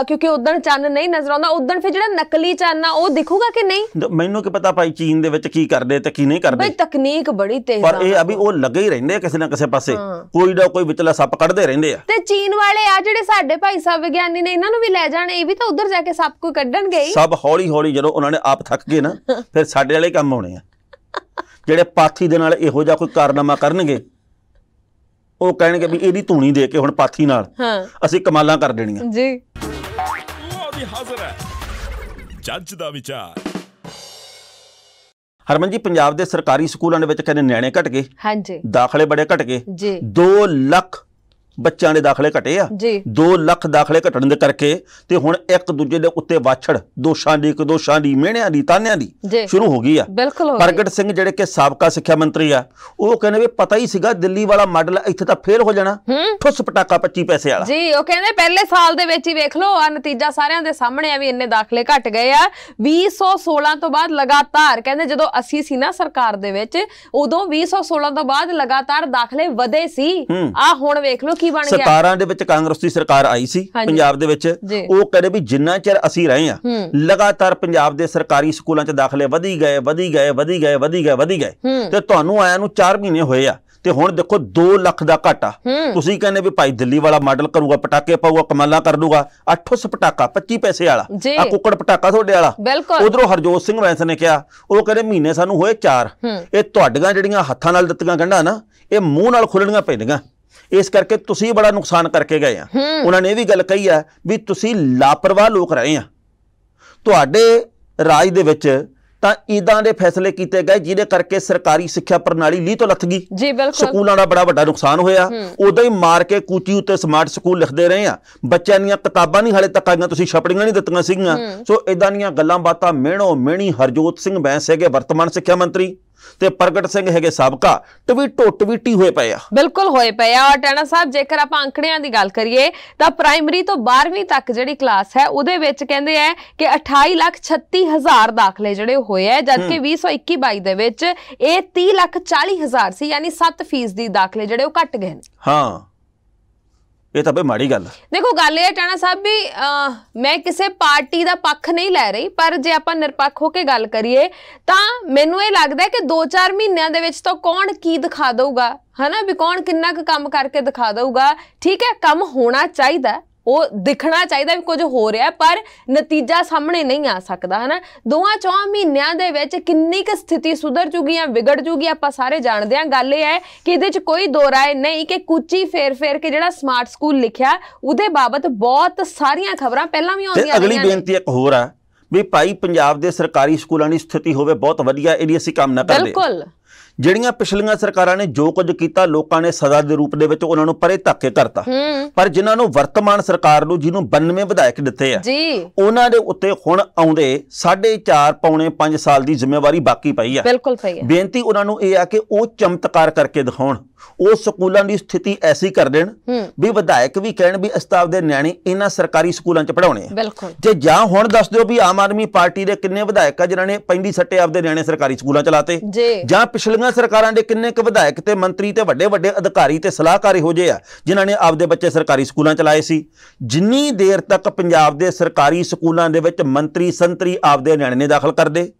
[SPEAKER 2] ਕਿਉਂਕਿ ਉਦਣ ਚੰਨ ਨਹੀਂ ਨਜ਼ਰ ਆਉਂਦਾ ਉਦਣ ਫਿਰ ਜਿਹੜਾ ਨਕਲੀ ਚੰਨ ਆ ਉਹ ਦਿਖੂਗਾ ਕਿ ਨਹੀਂ
[SPEAKER 3] ਮੈਨੂੰ ਕੀ ਪਤਾ ਭਾਈ ਚੀਨ ਦੇ ਵਿੱਚ ਕੀ ਕਰਦੇ ਤੇ ਕੀ ਨਹੀਂ ਕਰਦੇ ਬਈ
[SPEAKER 2] ਤਕਨੀਕ ਬੜੀ ਤੇਜ਼ ਪਰ ਇਹ ਅਭੀ
[SPEAKER 3] ਉਹ ਲੱਗੇ ਹੀ ਰਹਿੰਦੇ ਕਿਸੇ ਨਾ ਕਿਸੇ ਪਾਸੇ ਕੋਈ ਨਾ ਕੋਈ ਵਿਚਲਾ ਸੱਪ ਕੱਢਦੇ ਰਹਿੰਦੇ ਆ
[SPEAKER 2] ਤੇ ਚੀਨ ਵਾਲੇ ਆ ਜਿਹੜੇ ਸਾਡੇ ਭਾਈ ਸਾਹਿਬ ਵਿਗਿਆਨੀ ਨੇ ਇਹਨਾਂ ਨੂੰ ਵੀ ਲੈ ਜਾਣ ਇਹ ਵੀ ਤਾਂ ਉਧਰ ਜਾ ਕੇ ਸੱਪ ਕੋਈ ਕੱਢਣ ਗਏ
[SPEAKER 3] ਸਭ ਹੌਲੀ ਹੌਲੀ ਜਦੋਂ ਉਹਨਾਂ ਨੇ ਆਪ ਥੱਕ ਗਏ ਨਾ ਫਿਰ ਸਾਡੇ ਵਾਲੇ ਕੰਮ ਆਉਣੇ ਆ ਜਿਹੜੇ ਪਾਥੀ ਦੇ ਨਾਲ ਇਹੋ ਜਿਹਾ ਕੋਈ ਕਾਰਨਾਮਾ ਕਰਨਗੇ ਉਹ ਕਹਿਣਗੇ ਵੀ ਇਹਦੀ ਧੂਣੀ ਦੇ ਕੇ ਹੁਣ ਪਾਥੀ ਨਾਲ ਹਾਂ ਅਸੀਂ ਕਮਾਲਾਂ ਕਰ ਦੇਣੀਆਂ
[SPEAKER 1] ਜੀ ਉਹ ਵੀ ਹਾਜ਼ਰ ਹੈ ਜੱਜ ਦਾ ਵਿਚਾਰ
[SPEAKER 3] ਹਰਮਨ ਜੀ ਪੰਜਾਬ ਦੇ ਸਰਕਾਰੀ ਸਕੂਲਾਂ ਦੇ ਵਿੱਚ ਕਹਿੰਦੇ ਨਿਆਣੇ ਘਟ ਗਏ ਹਾਂਜੀ ਦਾਖਲੇ ਬੜੇ ਘਟ ਗਏ ਜੀ 2 ਲੱਖ ਬੱਚਿਆਂ ਦੇ ਦਾਖਲੇ ਘਟੇ ਆ 2 ਲੱਖ ਦਾਖਲੇ ਘਟਣ ਦੇ ਕਰਕੇ ਤੇ ਹੁਣ ਇੱਕ ਦੂਜੇ ਦੇ ਉੱਤੇ ਵਾਛੜ ਦੋਸ਼ਾਂ ਦੀ ਇੱਕ ਦੋਸ਼ਾਂ ਦੀ ਮਿਹਣਿਆਂ ਦੀ ਤਾਨਿਆਂ ਦੀ ਸ਼ੁਰੂ ਹੋ ਗਈ ਆ
[SPEAKER 2] ਪ੍ਰਗਟ
[SPEAKER 3] ਸਿੰਘ ਜਿਹੜੇ ਕਿ ਸਾਬਕਾ ਸਿੱਖਿਆ ਮੰਤਰੀ ਆ ਉਹ ਕਹਿੰਦੇ ਵੀ ਪਤਾ ਹੀ ਸੀਗਾ ਦਿੱਲੀ ਵਾਲਾ ਮਾਡਲ ਇੱਥੇ ਤਾਂ ਫੇਲ ਹੋ ਜਾਣਾ ਠੁੱਸ ਪਟਾਕਾ 25 ਪੈਸੇ ਵਾਲਾ
[SPEAKER 2] ਜੀ ਉਹ ਕਹਿੰਦੇ ਪਹਿਲੇ ਸਾਲ ਦੇ ਵਿੱਚ ਹੀ ਵੇਖ ਲਓ ਆ ਨਤੀਜਾ ਸਾਰਿਆਂ ਦੇ ਸਾਹਮਣੇ ਆ ਵੀ ਇੰਨੇ ਦਾਖਲੇ ਘਟ ਗਏ ਆ 2016 ਤੋਂ ਬਾਅਦ ਲਗਾਤਾਰ ਕਹਿੰਦੇ ਜਦੋਂ ਅਸੀਂ ਸੀ ਨਾ ਸਰਕਾਰ ਦੇ ਵਿੱਚ ਉਦੋਂ 2016 ਤੋਂ ਬਾਅਦ ਲਗਾਤਾਰ ਦਾਖਲੇ ਵਧੇ ਸੀ ਆ ਹੁਣ ਵੇਖ ਲਓ ਕਿ ਕੀ ਬਣ ਗਿਆ
[SPEAKER 3] 17 ਦੇ ਵਿੱਚ ਕਾਂਗਰਸ ਦੀ ਸਰਕਾਰ ਆਈ ਸੀ ਪੰਜਾਬ ਦੇ ਵਿੱਚ ਉਹ ਕਹਿੰਦੇ ਵੀ ਜਿੰਨਾ ਚਿਰ ਅਸੀਂ ਰਹੇ ਆ ਲਗਾਤਾਰ ਪੰਜਾਬ ਦੇ ਸਰਕਾਰੀ ਸਕੂਲਾਂ 'ਚ ਦਾਖਲੇ ਵਧੀ ਗਏ ਵਧੀ ਗਏ ਵਧੀ ਗਏ ਵਧੀ ਗਏ ਵਧੀ ਗਏ ਤੇ ਤੁਹਾਨੂੰ ਆਇਆਂ ਨੂੰ 4 ਮਹੀਨੇ ਹੋਏ ਆ ਤੇ ਹੁਣ ਦੇਖੋ 2 ਲੱਖ ਦਾ ਘਾਟਾ ਤੁਸੀਂ ਕਹਿੰਦੇ ਵੀ ਭਾਈ ਦਿੱਲੀ ਵਾਲਾ ਮਾਡਲ ਕਰੂਗਾ ਪਟਾਕੇ ਪਾਊਗਾ ਕਮਾਲਾ ਕਰ ਦੂਗਾ 800 ਪਟਾਕਾ 25 ਪੈਸੇ ਵਾਲਾ ਆ ਕੁੱਕੜ ਪਟਾਕਾ ਤੁਹਾਡੇ ਵਾਲਾ ਉਧਰੋਂ ਹਰਜੋਤ ਸਿੰਘ ਵੈਂਸ ਨੇ ਕਿਹਾ ਉਹ ਕਹਿੰਦੇ ਮਹੀਨੇ ਸਾਨੂੰ ਹੋਏ 4 ਇਹ ਤੁਹਾਡੀਆਂ ਜਿਹੜੀਆਂ ਹੱਥਾਂ ਨਾਲ ਦਿੱਤੀਆਂ ਗੰਢਾਂ ਨਾ ਇਹ ਮੂੰਹ ਨਾਲ ਖੁੱਲਣੀਆਂ ਪੈਂਦੀਆਂ ਇਸ ਕਰਕੇ ਤੁਸੀਂ ਬੜਾ ਨੁਕਸਾਨ ਕਰਕੇ ਗਏ ਆ ਉਹਨਾਂ ਨੇ ਇਹ ਵੀ ਗੱਲ ਕਹੀ ਆ ਵੀ ਤੁਸੀਂ ਲਾਪਰਵਾਹ ਲੋਕ ਰਹੇ ਆ ਤੁਹਾਡੇ ਰਾਜ ਦੇ ਵਿੱਚ ਤਾਂ ਇਦਾਂ ਦੇ ਫੈਸਲੇ ਕੀਤੇ ਗਏ ਜਿਹਦੇ ਕਰਕੇ ਸਰਕਾਰੀ ਸਿੱਖਿਆ ਪ੍ਰਣਾਲੀ ਲੀ ਤੋਂ ਲੱਥ ਗਈ ਜੀ ਬਿਲਕੁਲ ਸਕੂਲਾਂ ਦਾ ਬੜਾ ਵੱਡਾ ਨੁਕਸਾਨ ਹੋਇਆ ਉਦੋਂ ਹੀ ਮਾਰ ਕੇ ਕੂਚੀ ਉੱਤੇ ਸਮਾਰਟ ਸਕੂਲ ਲਿਖਦੇ ਰਹੇ ਆ ਬੱਚਿਆਂ ਦੀਆਂ ਕਿਤਾਬਾਂ ਨਹੀਂ ਹਲੇ ਤੱਕ ਆਈਆਂ ਤੁਸੀਂ ਛਪੜੀਆਂ ਨਹੀਂ ਦਿੱਤੀਆਂ ਸੀਗੀਆਂ ਸੋ ਇਦਾਂ ਦੀਆਂ ਗੱਲਾਂ ਬਾਤਾਂ ਮਿਹਣੋ ਮਿਹਣੀ ਹਰਜੋਤ ਸਿੰਘ ਬੈਂਸ ਹੈਗੇ ਵਰਤਮਾਨ ਸਿੱਖਿਆ ਮੰਤਰੀ ਤੇ ਪ੍ਰਗਟ ਸਿੰਘ ਹੈਗੇ ਸਾਬਕਾ ਟਵੀਟੋ ਟਵੀਟੀ ਹੋਏ ਪਏ ਆ
[SPEAKER 2] ਬਿਲਕੁਲ ਹੋਏ ਪਏ ਆ ਟੈਣਾ ਸਾਹਿਬ ਜੇਕਰ ਆਪਾਂ ਅੰਕੜਿਆਂ ਦੀ ਗੱਲ ਕਰੀਏ ਤਾਂ ਪ੍ਰਾਇਮਰੀ ਤੋਂ 12ਵੀਂ ਤੱਕ ਜਿਹੜੀ ਕਲਾਸ ਹੈ ਉਹਦੇ ਵਿੱਚ ਕਹਿੰਦੇ ਆ ਕਿ 2836000 ਦਾਖਲੇ ਜਿਹੜੇ ਹੋਏ ਆ ਜਦਕਿ 2021-22 ਦੇ ਵਿੱਚ ਇਹ 3040000 ਸੀ ਯਾਨੀ 7% ਦੀ ਦਾਖਲੇ ਜਿਹੜੇ ਉਹ ਘਟ ਗਏ ਨੇ
[SPEAKER 3] ਹਾਂ ਇਹ ਤਾਂ ਬੇ ਮਾੜੀ ਗੱਲ
[SPEAKER 2] ਦੇਖੋ ਗੱਲ ਇਹ ਟਾਣਾ ਸਾਹਿਬ ਵੀ ਮੈਂ ਕਿਸੇ ਪਾਰਟੀ ਦਾ ਪੱਖ ਨਹੀਂ ਲੈ ਰਹੀ ਪਰ ਜੇ ਆਪਾਂ ਨਿਰਪੱਖ ਹੋ ਕੇ ਗੱਲ ਕਰੀਏ ਤਾਂ ਮੈਨੂੰ ਇਹ ਲੱਗਦਾ ਕਿ 2-4 ਮਹੀਨਿਆਂ ਦੇ ਵਿੱਚ ਤਾਂ ਕੌਣ ਕੀ ਦਿਖਾ ਦੇਊਗਾ ਹਨਾ ਵੀ ਕੌਣ ਕਿੰਨਾ ਕੁ ਕੰਮ ਕਰਕੇ ਦਿਖਾ ਦੇਊਗਾ ਠੀਕ ਹੈ ਕੰਮ ਹੋਣਾ ਚਾਹੀਦਾ ਉਹ ਦਿਖਣਾ ਚਾਹੀਦਾ ਵੀ ਕੁਝ ਹੋ ਰਿਹਾ ਪਰ ਨਤੀਜਾ ਸਾਹਮਣੇ ਨਹੀਂ ਆ ਸਕਦਾ ਹਨਾ ਦੋਹਾਂ ਚੌਂ ਮਹੀਨਿਆਂ ਦੇ ਵਿੱਚ ਕਿੰਨੀ ਕੁ ਸਥਿਤੀ ਸੁਧਰ ਚੁਗੀ ਜਾਂ ਵਿਗੜ ਚੁਗੀ ਆਪਾਂ ਸਾਰੇ ਜਾਣਦੇ ਹਾਂ ਗੱਲ ਇਹ ਹੈ ਕਿ ਇਹਦੇ 'ਚ ਕੋਈ ਦੋ ਰਾਏ ਨਹੀਂ ਕਿ ਕੁਚੀ ਫੇਰ ਫੇਰ ਕੇ ਜਿਹੜਾ ਸਮਾਰਟ ਸਕੂਲ ਲਿਖਿਆ ਉਹਦੇ ਬਾਬਤ ਬਹੁਤ ਸਾਰੀਆਂ ਖਬਰਾਂ ਪਹਿਲਾਂ ਵੀ ਆਉਂਦੀਆਂ ਅਗਲੀ ਬੇਨਤੀ
[SPEAKER 3] ਇੱਕ ਹੋਰ ਆ ਵੀ ਭਾਈ ਪੰਜਾਬ ਦੇ ਸਰਕਾਰੀ ਸਕੂਲਾਂ ਦੀ ਸਥਿਤੀ ਹੋਵੇ ਬਹੁਤ ਵਧੀਆ ਇਹਦੀ ਅਸੀਂ ਕੰਮ ਨਾ ਕਰਦੇ ਬਿਲਕੁਲ ਜਿਹੜੀਆਂ ਪਿਛਲੀਆਂ ਸਰਕਾਰਾਂ ਨੇ ਜੋ ਕੁਝ ਕੀਤਾ ਲੋਕਾਂ ਨੇ ਸਜ਼ਾ ਦੇ ਰੂਪ ਦੇ ਵਿੱਚ ਉਹਨਾਂ ਨੂੰ ਪਰੇ ਧੱਕੇ ਕਰਤਾ ਪਰ ਜਿਨ੍ਹਾਂ ਨੂੰ ਵਰਤਮਾਨ ਸਰਕਾਰ ਨੂੰ ਜਿਹਨੂੰ 92 ਵਿਧਾਇਕ ਦਿੱਤੇ ਆ ਜੀ ਉਹਨਾਂ ਦੇ ਉੱਤੇ ਹੁਣ ਆਉਂਦੇ 4.5 ਪੌਣੇ 5 ਸਾਲ ਦੀ ਜ਼ਿੰਮੇਵਾਰੀ ਬਾਕੀ ਪਈ ਆ ਬਿਲਕੁਲ ਪਈ ਆ ਬੇਨਤੀ ਉਹਨਾਂ ਨੂੰ ਇਹ ਆ ਕਿ ਉਹ ਚਮਤਕਾਰ ਕਰਕੇ ਦਿਖਾਉਣ ਉਹ ਸਕੂਲਾਂ ਦੀ ਸਥਿਤੀ ਐਸੀ ਕਰ ਦੇਣ ਵੀ ਵਿਧਾਇਕ ਵੀ ਕਹਿਣ ਵੀ ਅਸਤਾਵ ਦੇ ਨਿਆਣੇ ਇਹਨਾਂ ਸਰਕਾਰੀ ਸਕੂਲਾਂ 'ਚ ਪੜਾਉਣੇ ਆ ਤੇ ਜਾਂ ਹੁਣ ਦੱਸ ਦਿਓ ਵੀ ਆਮ ਆਦਮੀ ਪਾਰਟੀ ਦੇ ਕਿੰਨੇ ਵਿਧਾਇਕ ਆ ਜਿਨ੍ਹਾਂ ਨੇ ਪੈਂਦੀ ਸੱਟੇ ਆਪਦੇ ਨਿਆਣੇ ਸਰਕਾਰੀ ਸਕੂਲਾਂ 'ਚ ਲਾਤੇ ਜਾਂ ਪਿਛਲੀਆਂ ਸਰਕਾਰਾਂ ਦੇ ਕਿੰਨੇ ਕੁ ਵਿਧਾਇਕ ਤੇ ਮੰਤਰੀ ਤੇ ਵੱਡੇ ਵੱਡੇ ਅਧਿਕਾਰੀ ਤੇ ਸਲਾਹਕਾਰ ਹੋ ਜੇ ਆ ਜਿਨ੍ਹਾਂ ਨੇ ਆਪਦੇ ਬੱਚੇ ਸਰਕਾਰੀ ਸਕੂਲਾਂ 'ਚ ਲਾਏ ਸੀ ਜਿੰਨੀ ਦੇਰ ਤੱਕ ਪੰਜਾਬ ਦੇ ਸਰਕਾਰੀ ਸਕੂਲਾਂ ਦੇ ਵਿੱਚ ਮੰਤਰੀ ਸੰਤਰੀ ਆਪਦੇ ਨਿਆਣੇ ਦਾਖਲ ਕਰਦੇ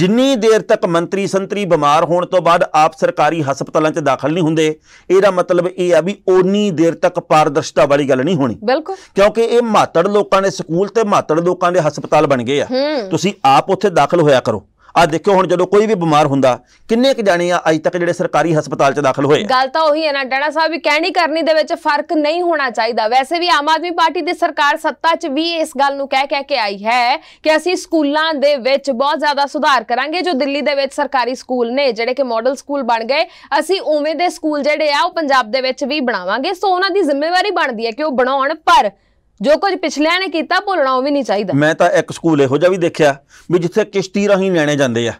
[SPEAKER 3] ਜਿੰਨੀ ਦੇਰ ਤੱਕ ਮੰਤਰੀ ਸੰਤਰੀ ਬਿਮਾਰ ਹੋਣ ਤੋਂ ਬਾਅਦ ਆਪ ਸਰਕਾਰੀ ਹਸਪਤਾਲਾਂ 'ਚ ਦਾਖਲ ਨਹੀਂ ਹੁੰਦੇ ਇਹਦਾ ਮਤਲਬ ਇਹ ਆ ਵੀ ਓਨੀ ਦੇਰ ਤੱਕ ਪਾਰਦਰਸ਼ਤਾ ਵਾਲੀ ਗੱਲ ਨਹੀਂ ਹੋਣੀ ਬਿਲਕੁਲ ਕਿਉਂਕਿ ਇਹ ਮਾਤੜ ਲੋਕਾਂ ਦੇ ਸਕੂਲ ਤੇ ਮਾਤੜ ਲੋਕਾਂ ਦੇ ਹਸਪਤਾਲ ਬਣ ਗਏ ਆ ਤੁਸੀਂ ਆਪ ਉੱਥੇ ਦਾਖਲ ਹੋਇਆ ਕਰੋ ਆ ਦੇਖਿਓ ਹੁਣ ਜਦੋਂ ਕੋਈ ਵੀ ਬਿਮਾਰ ਹੁੰਦਾ ਕਿੰਨੇ ਕੁ ਜਾਣੇ ਆ ਅੱਜ ਤੱਕ ਜਿਹੜੇ ਸਰਕਾਰੀ ਹਸਪਤਾਲ 'ਚ ਦਾਖਲ ਹੋਏ
[SPEAKER 2] ਗੱਲ ਤਾਂ ਉਹੀ ਹੈ ਨਾ ਡਾਣਾ ਸਾਹਿਬ ਵੀ ਕਹਿਣੀ ਕਰਨੀ ਦੇ ਵਿੱਚ ਫਰਕ ਨਹੀਂ ਹੋਣਾ ਚਾਹੀਦਾ ਵੈਸੇ ਵੀ ਆਮ ਆਦਮੀ ਪਾਰਟੀ ਦੀ ਸਰਕਾਰ ਸੱਤਾ 'ਚ ਵੀ ਇਸ ਗੱਲ ਨੂੰ ਕਹਿ ਕਹਿ ਕੇ ਆਈ ਹੈ ਕਿ ਅਸੀਂ ਸਕੂਲਾਂ ਦੇ ਵਿੱਚ ਬਹੁਤ ਜ਼ਿਆਦਾ ਸੁਧਾਰ ਕਰਾਂਗੇ ਜੋ ਦਿੱਲੀ ਦੇ ਵਿੱਚ ਸਰਕਾਰੀ ਸਕੂਲ ਨੇ ਜਿਹੜੇ ਕਿ ਮਾਡਲ ਸਕੂਲ ਬਣ ਗਏ ਅਸੀਂ ਉਵੇਂ ਦੇ ਸਕੂਲ ਜਿਹੜੇ ਆ ਉਹ ਪੰਜਾਬ ਦੇ ਵਿੱਚ ਵੀ ਬਣਾਵਾਂਗੇ ਸੋ ਉਹਨਾਂ ਦੀ ਜ਼ਿੰਮੇਵਾਰੀ ਬਣਦੀ ਹੈ ਕਿ ਉਹ ਬਣਾਉਣ ਪਰ ਜੋ ਕੁਝ ਪਿਛਲਿਆਂ ਨੇ ਕੀਤਾ ਭੁੱਲਣਾ ਉਹ ਵੀ ਨਹੀਂ ਚਾਹੀਦਾ ਮੈਂ
[SPEAKER 3] ਤਾਂ ਇੱਕ ਸਕੂਲ ਇਹੋ ਜਿਹਾ ਵੀ ਦੇਖਿਆ ਵੀ ਜਿੱਥੇ ਕਿਸ਼ਤੀ ਰਾਹੀਂ ਲੈਣੇ ਜਾਂਦੇ ਆ